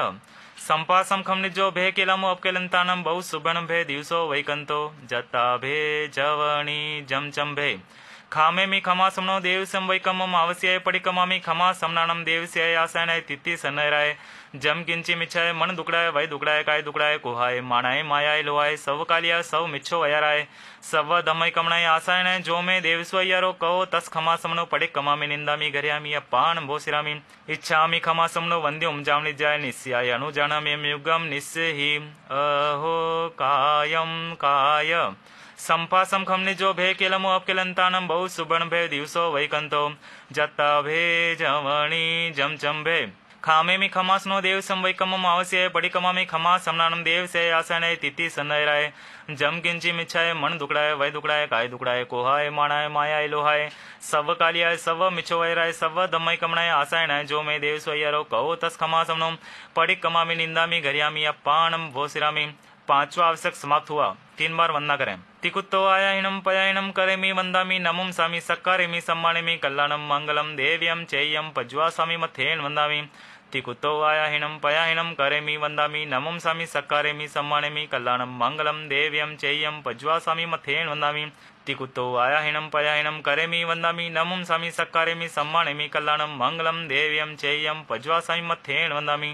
संपासम समखम निजो भे केलम अपकेलंतानम बहु सुबनम भे दिवसो वैकंतो जता भे जवणी जमचम भे खामे मी खामेमि खमासमनो देवसम वैकमम आवस्याय पडिकमामि खमा समनाणम देवस्याय आसायनाय तिथि सनराय जम किंचि मिच्छाय मन दुकड़ाय वय दुकड़ाय काय दुकड़ाय कुहाय माणाय मायाय लोहाय सव कालिया सव मिच्छो अयाराय सव दमय कमणाय आसायणाय जो मे देवस्व अयारो कहो तस खमासमनो पडिक कमामि निंदामि घरियामि अपान भोसिरामि इच्छामि खमासमनो वंद्युम जामणि जाय निस्याय अनुजानामि युगम निस्से अहो कायम काय संपासम खम निजो भे केलमो अपकेलंतान बहु सुवर्ण भे दिवसो वैकंतो जत्ता भे जवणी जम चम भे खामे मी खमास नो देव सम वैकम आवश्य बड़ी कमा मी खमा समनान देव से आसने है तिथि संदय राय जम किंची मिच्छाय मन दुकड़ाय वै दुकड़ाय काय दुकड़ाय कोहाय माणाय माया लोहाय सव कालियाय सव मिछो वै राय सव धमय कमणाय आसायण जो मे देव स्वयरो कहो तस खमा समनो पड़ी कमा मी निंदा मी घरिया में अपाणम भोसिरा मी पांचवा आवश्यक समाप्त हुआ तीन बार वंदना करें तिकुत्तोवायायिनं पयायिनं करेमि वन्दामि नमं सामि सकारेमि सम्मानेमि कल्याणं मङ्गलं देव्यं पज्वा पज्वासामि मथेन वन्दामि तिकुत्तोवायायिनं पयायिनं करेमि वन्दामि नमं सामि सकारेमि सम्मानेमि कल्याणं मङ्गलं देव्यं पज्वा पज्वासामि मथेन वन्दामि तिकुत्तोवायायिनं पयायिनं करेमि वन्दामि नमं सामि सकारेमि सम्मानेमि मंगलम देवियम चेयम पज्वा पज्वासामि मथेन वन्दामि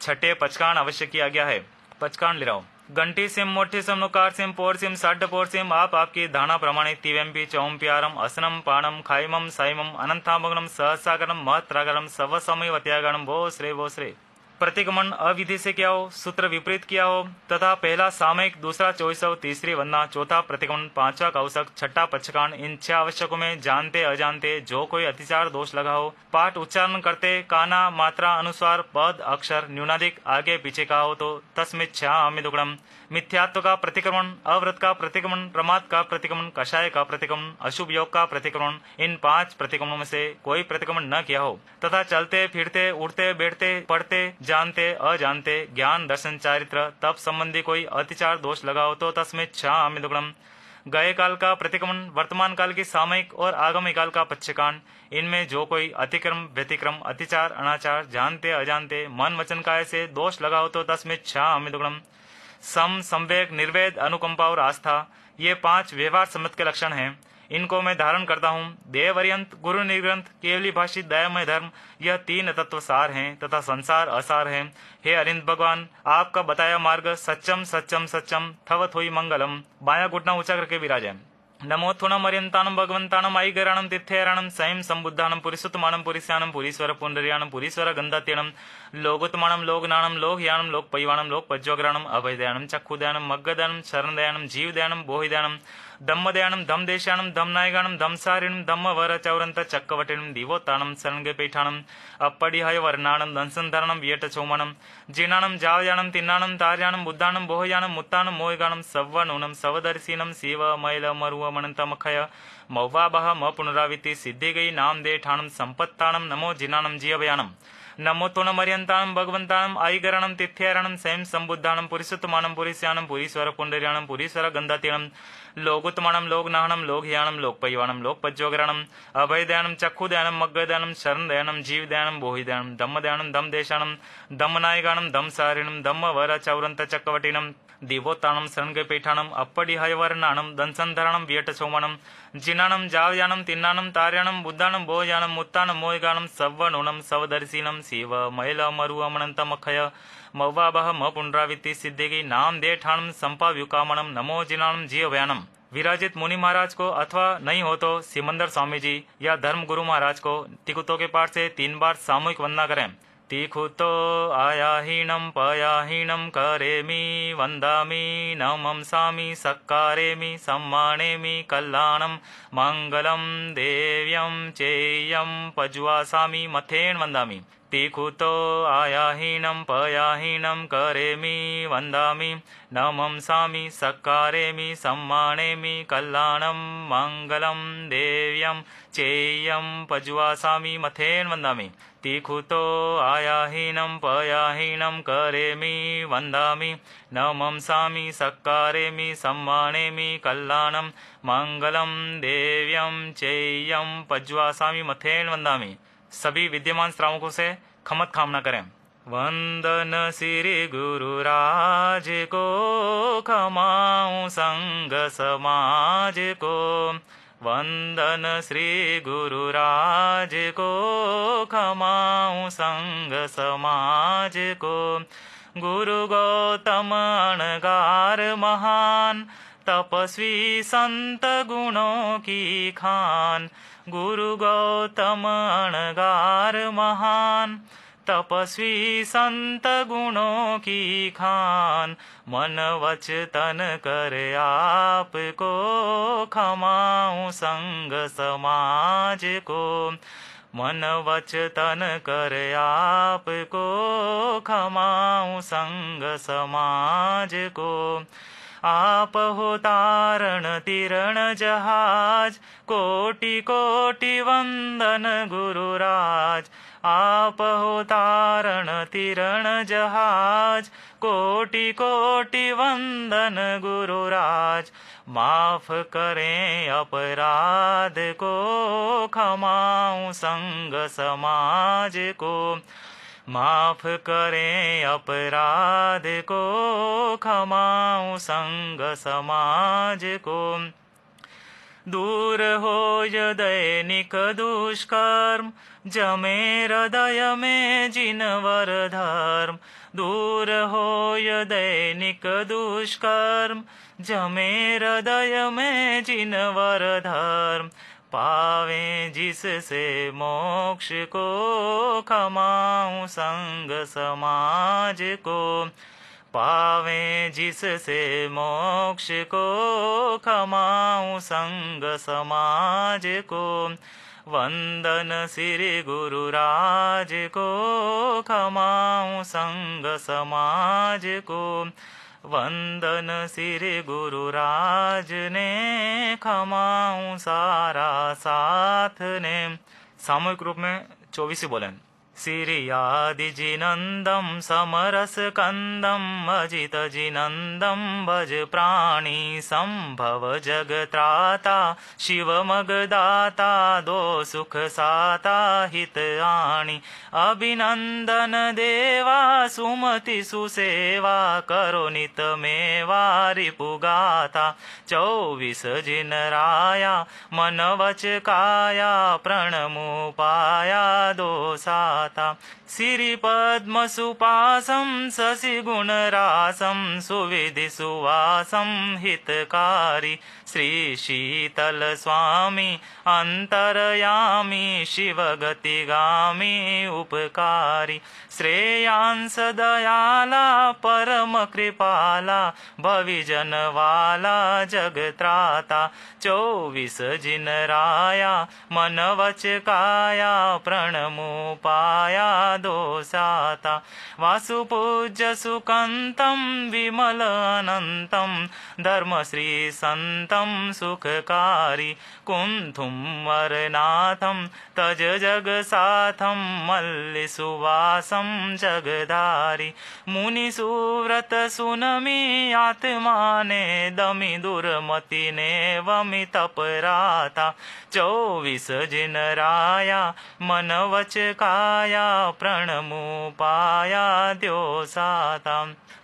छठे पचकान अवश्य किया गया है पचकान लिराओ घंटी सिम मोटी सिम नुकार सिम पोर सिम साढ़ पोर सिम आप आपकी धाना प्रमाणित तीवम पी चौम पी आरम असनम पाणम खाइमम साइमम अनंथामगनम सहसागरम महत्रागरम सव समय वत्यागरम भो श्री भो श्री प्रतिगमन अविधि से किया हो सूत्र विपरीत किया हो तथा पहला सामयिक दूसरा चौसव तीसरी वन्ना चौथा प्रतिगमन पांचवा कौशक छठा पक्षकांड इन छह आवश्यकों में जानते अजानते जो कोई अतिचार दोष लगा हो पाठ उच्चारण करते काना मात्रा अनुसार पद अक्षर न्यूनाधिक आगे पीछे का हो तो तस्मित छह दुगड़म मिथ्यात्व का प्रतिक्रमण अव्रत का प्रतिक्रमण प्रमाद का प्रतिक्रमण कषाय का प्रतिक्रमण अशुभ योग का प्रतिक्रमण इन पांच प्रतिक्रमणों में से कोई प्रतिक्रमण न किया हो तथा चलते फिरते उठते बैठते पढ़ते जानते अजानते ज्ञान दर्शन चारित्र तप संबंधी कोई अतिचार दोष लगाओ हो तो तस्में छामिदुगणम गए काल का प्रतिक्रमण वर्तमान काल की सामयिक और आगामी काल का पक्षकांड इनमें जो कोई अतिक्रम व्यतिक्रम अतिचार अनाचार जानते अजानते मन वचन काय से दोष लगाओ तो तस्मे छा छह अमिदुगणम सम संवेग निर्वेद अनुकंपा और आस्था ये पांच व्यवहार सम्मत के लक्षण हैं इनको मैं धारण करता हूँ देवर्यंत गुरु निर्ग्रंथ केवली भाषित दयामय धर्म यह तीन तत्व सार हैं तथा संसार असार हैं हे अरिंद भगवान आपका बताया मार्ग सच्चम सच्चम सच्चम थवत हुई मंगलम बाया घुटना ऊंचा करके विराज है भगवंतानम आई आयिगराणं तिथ्यैराणं स्वयं संबुद्धानम पुरिसुतमानं पुरिस्यानं पुरीश्वर पुनर्यानं पुरीश्वर गन्धात्यणं लोगोत्माणम लोगनाणम लोकयानम लोकपयवाणम लोकपज्वाग्राणम अभयदयानम चक्षुदयानम मग्गदानम शरणदयानम जीवदयानम बोहिदयानम दम्मदयानम धमदेशानम धमनायगानम धमसारिणम धम्म वर चौरंत चक्रवटिणम दिवोतानम शरणगपीठानम अपडिहय वर्णानम दंसनधरणम वियट चौमणम जीनानम जावयानम तिन्नानम तार्यानम बुद्धानम बोहयानम मुत्तानम मोयगानम सवनूनम सवदर्शिनम शिव मैल मरुवमणतमखय मौवाबह म पुनरावृत्ति सिद्धिगई नामदेठानम संपत्तानम नमो जिनानम जीवयानम नमोत्न तो नमर्यंताम भगवंताम आईगरणम तिथ्यारणम स्वयं संबुद्धानम पुरुषोत्तमानम पुरुषयानम पुरीश्वर पुंडरियाणम पुरीश्वर गंधातीणम लोगोत्तमाणम लोकनाहणम लोकयाणम लोकपयवाणम लोकपज्योगरणम अभयदयानम चक्षुदयानम मग्गदयानम शरणदयानम जीवदयानम बोहिदयानम दम्मदयानम दमदेशानम दम्मनायगानम दमसारिणम दम्मवर चौरंत चक्रवटिनम दिवोत्तानम शरणगपीठानम अपडिहयवर्णानम दंसंधरणम व्यटसोमणम जिनानम जावयानम तिन्नानम तार्यानम बुद्धानम भोजानम मुत्तानम मोयगानम सव दर्शीनम शिव मैल मरु अमनंत मखय मव्वाबह म पुनरावित्ति सिद्धिगी नाम देठाणम संपाव्युकामणम नमो जिनानम जीवयानम विराजित मुनि महाराज को अथवा नहीं हो तो सिमंदर स्वामी जी या धर्म गुरु महाराज को टिकुतो के पाठ से तीन बार सामूहिक वंदना करें तिखुतो आयाहीनं पयाहीनं करेमि वन्दामि नमंसामि सक्कारेमि सम्मानेमि कल्याणं मङ्गलं देव्यं चेयं पज्वासा मथेन वन्दामि तिखुतो आयाहीनं पयाहीनं करेमी वन्दामि नमंसा सक्कारेमि सम्मानेमि कल्याण मंगलम देव्यं पजुआ सामी मथेन वंदा तो आयाहीनम पयाहीनम करे मी वंदा न मी सक्कारेमि मी कल्याणं मंगलम देव्यं चेयम पज्वासामि मथेन वंदा सभी विद्यमान श्रावकों से खमत कामना करें वंदन श्री राज को खमाऊ संग समाज को वंदन श्री गुरुराज को खमाऊ संग समाज को गुरु गौतम अणगार महान तपस्वी संत गुणों की खान गुरु गौतम अणगार महान तपस्वी संत गुणों की खान मन वचतन कर आपको खमाऊ संग समाज को मन वचतन कर आपको खमाऊ संग समाज को आप हो तारण तिरण जहाज कोटि कोटि वंदन गुरुराज आप हो तारण तिरण जहाज कोटि कोटि वंदन गुरुराज माफ करें अपराध को खमाऊ संग समाज को माफ करें अपराध को खमाऊ संग समाज को दूर य दैनिक दुष्कर्म जमे हृदय में जिनवर धर्म दूर होय दैनिक दुष्कर्म जमे हृदय में जिनवर धर्म पावे जिससे मोक्ष को खमाऊ संग समाज को पावे जिससे मोक्ष को खमाऊं संग समाज को वंदन श्री गुरु राज को खमाऊं संग समाज को वंदन श्री गुरु राज ने खमाऊं सारा साथ ने सामूहिक रूप में चौबीस बोलें सिरियादिजिनन्दं समरसकन्दम् अजित जिनन्दं भज प्राणी सम्भव जगत्राता शिवमगदाता दो सुखसाता हितणि अभिनन्दन देवा सुमति सुसेवा करो करोणितमेवारि पुगाता चौविस जिनराया मनवचकाया प्रणमुपाया दोसा पद्म शशि दाता श्रीपद्मसुपासं शशिगुणरासं सुविधिसुवासं हितकारी श्रीशीतलस्वामी अन्तरयामि शिवगतिगामी उपकारी श्रेयांस दयाला परमकृपाला भविजनवाला भविजनवाला जगत्राता चोविसजिनराया जिनराया मनवचकाया प्रणमुपाया दोषाता वासुपूज्य सुकन्तं विमलनन्तं धर्मश्री सुखकारी कुन्थुं मरनाथं तज जग जगसाथं मल्लिसुवासं जगधारि आत्मा ने दमी दुर्मति ने वमी तपराता चौविस जिनराया मन वच काया प्रणमुपाया द्योसाता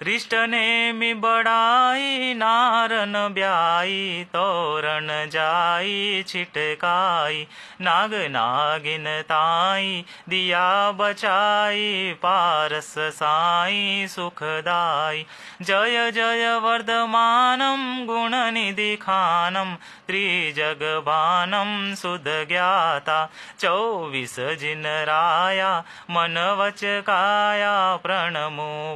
रिष्टनेमि बड़ाई नारन ब्याई तोरण जाई छिटकाई नाग नागिन ताई दिया बचाई पारस साई सुखदाई जय जय गुण सुध वर्धमानं गुणनिधिखानं त्रिजगभानं सुधज्ञाता चौविस जिनराया मनवचकाया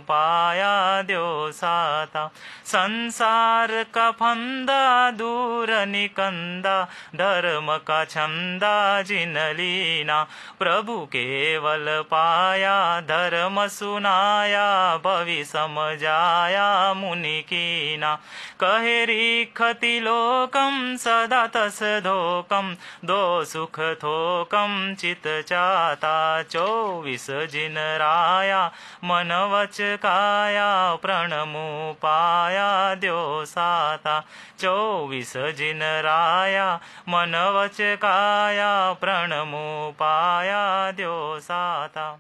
पाया द्योसाता संसार का फंदा दूर निकंदा धर्म का छंदा जिन लीना प्रभु केवल पाया धर्म सुनाया भवि समझाया मुनि कीना कहे रिखति लोकम सदा तस धोकम दो सुख थोकम चित चाता चौबीस जिन राया मन वच काया प्रणमु पाया द्यो साता चौबीस जिन राया मनवचकाया प्रणमोपाया द्योसाता।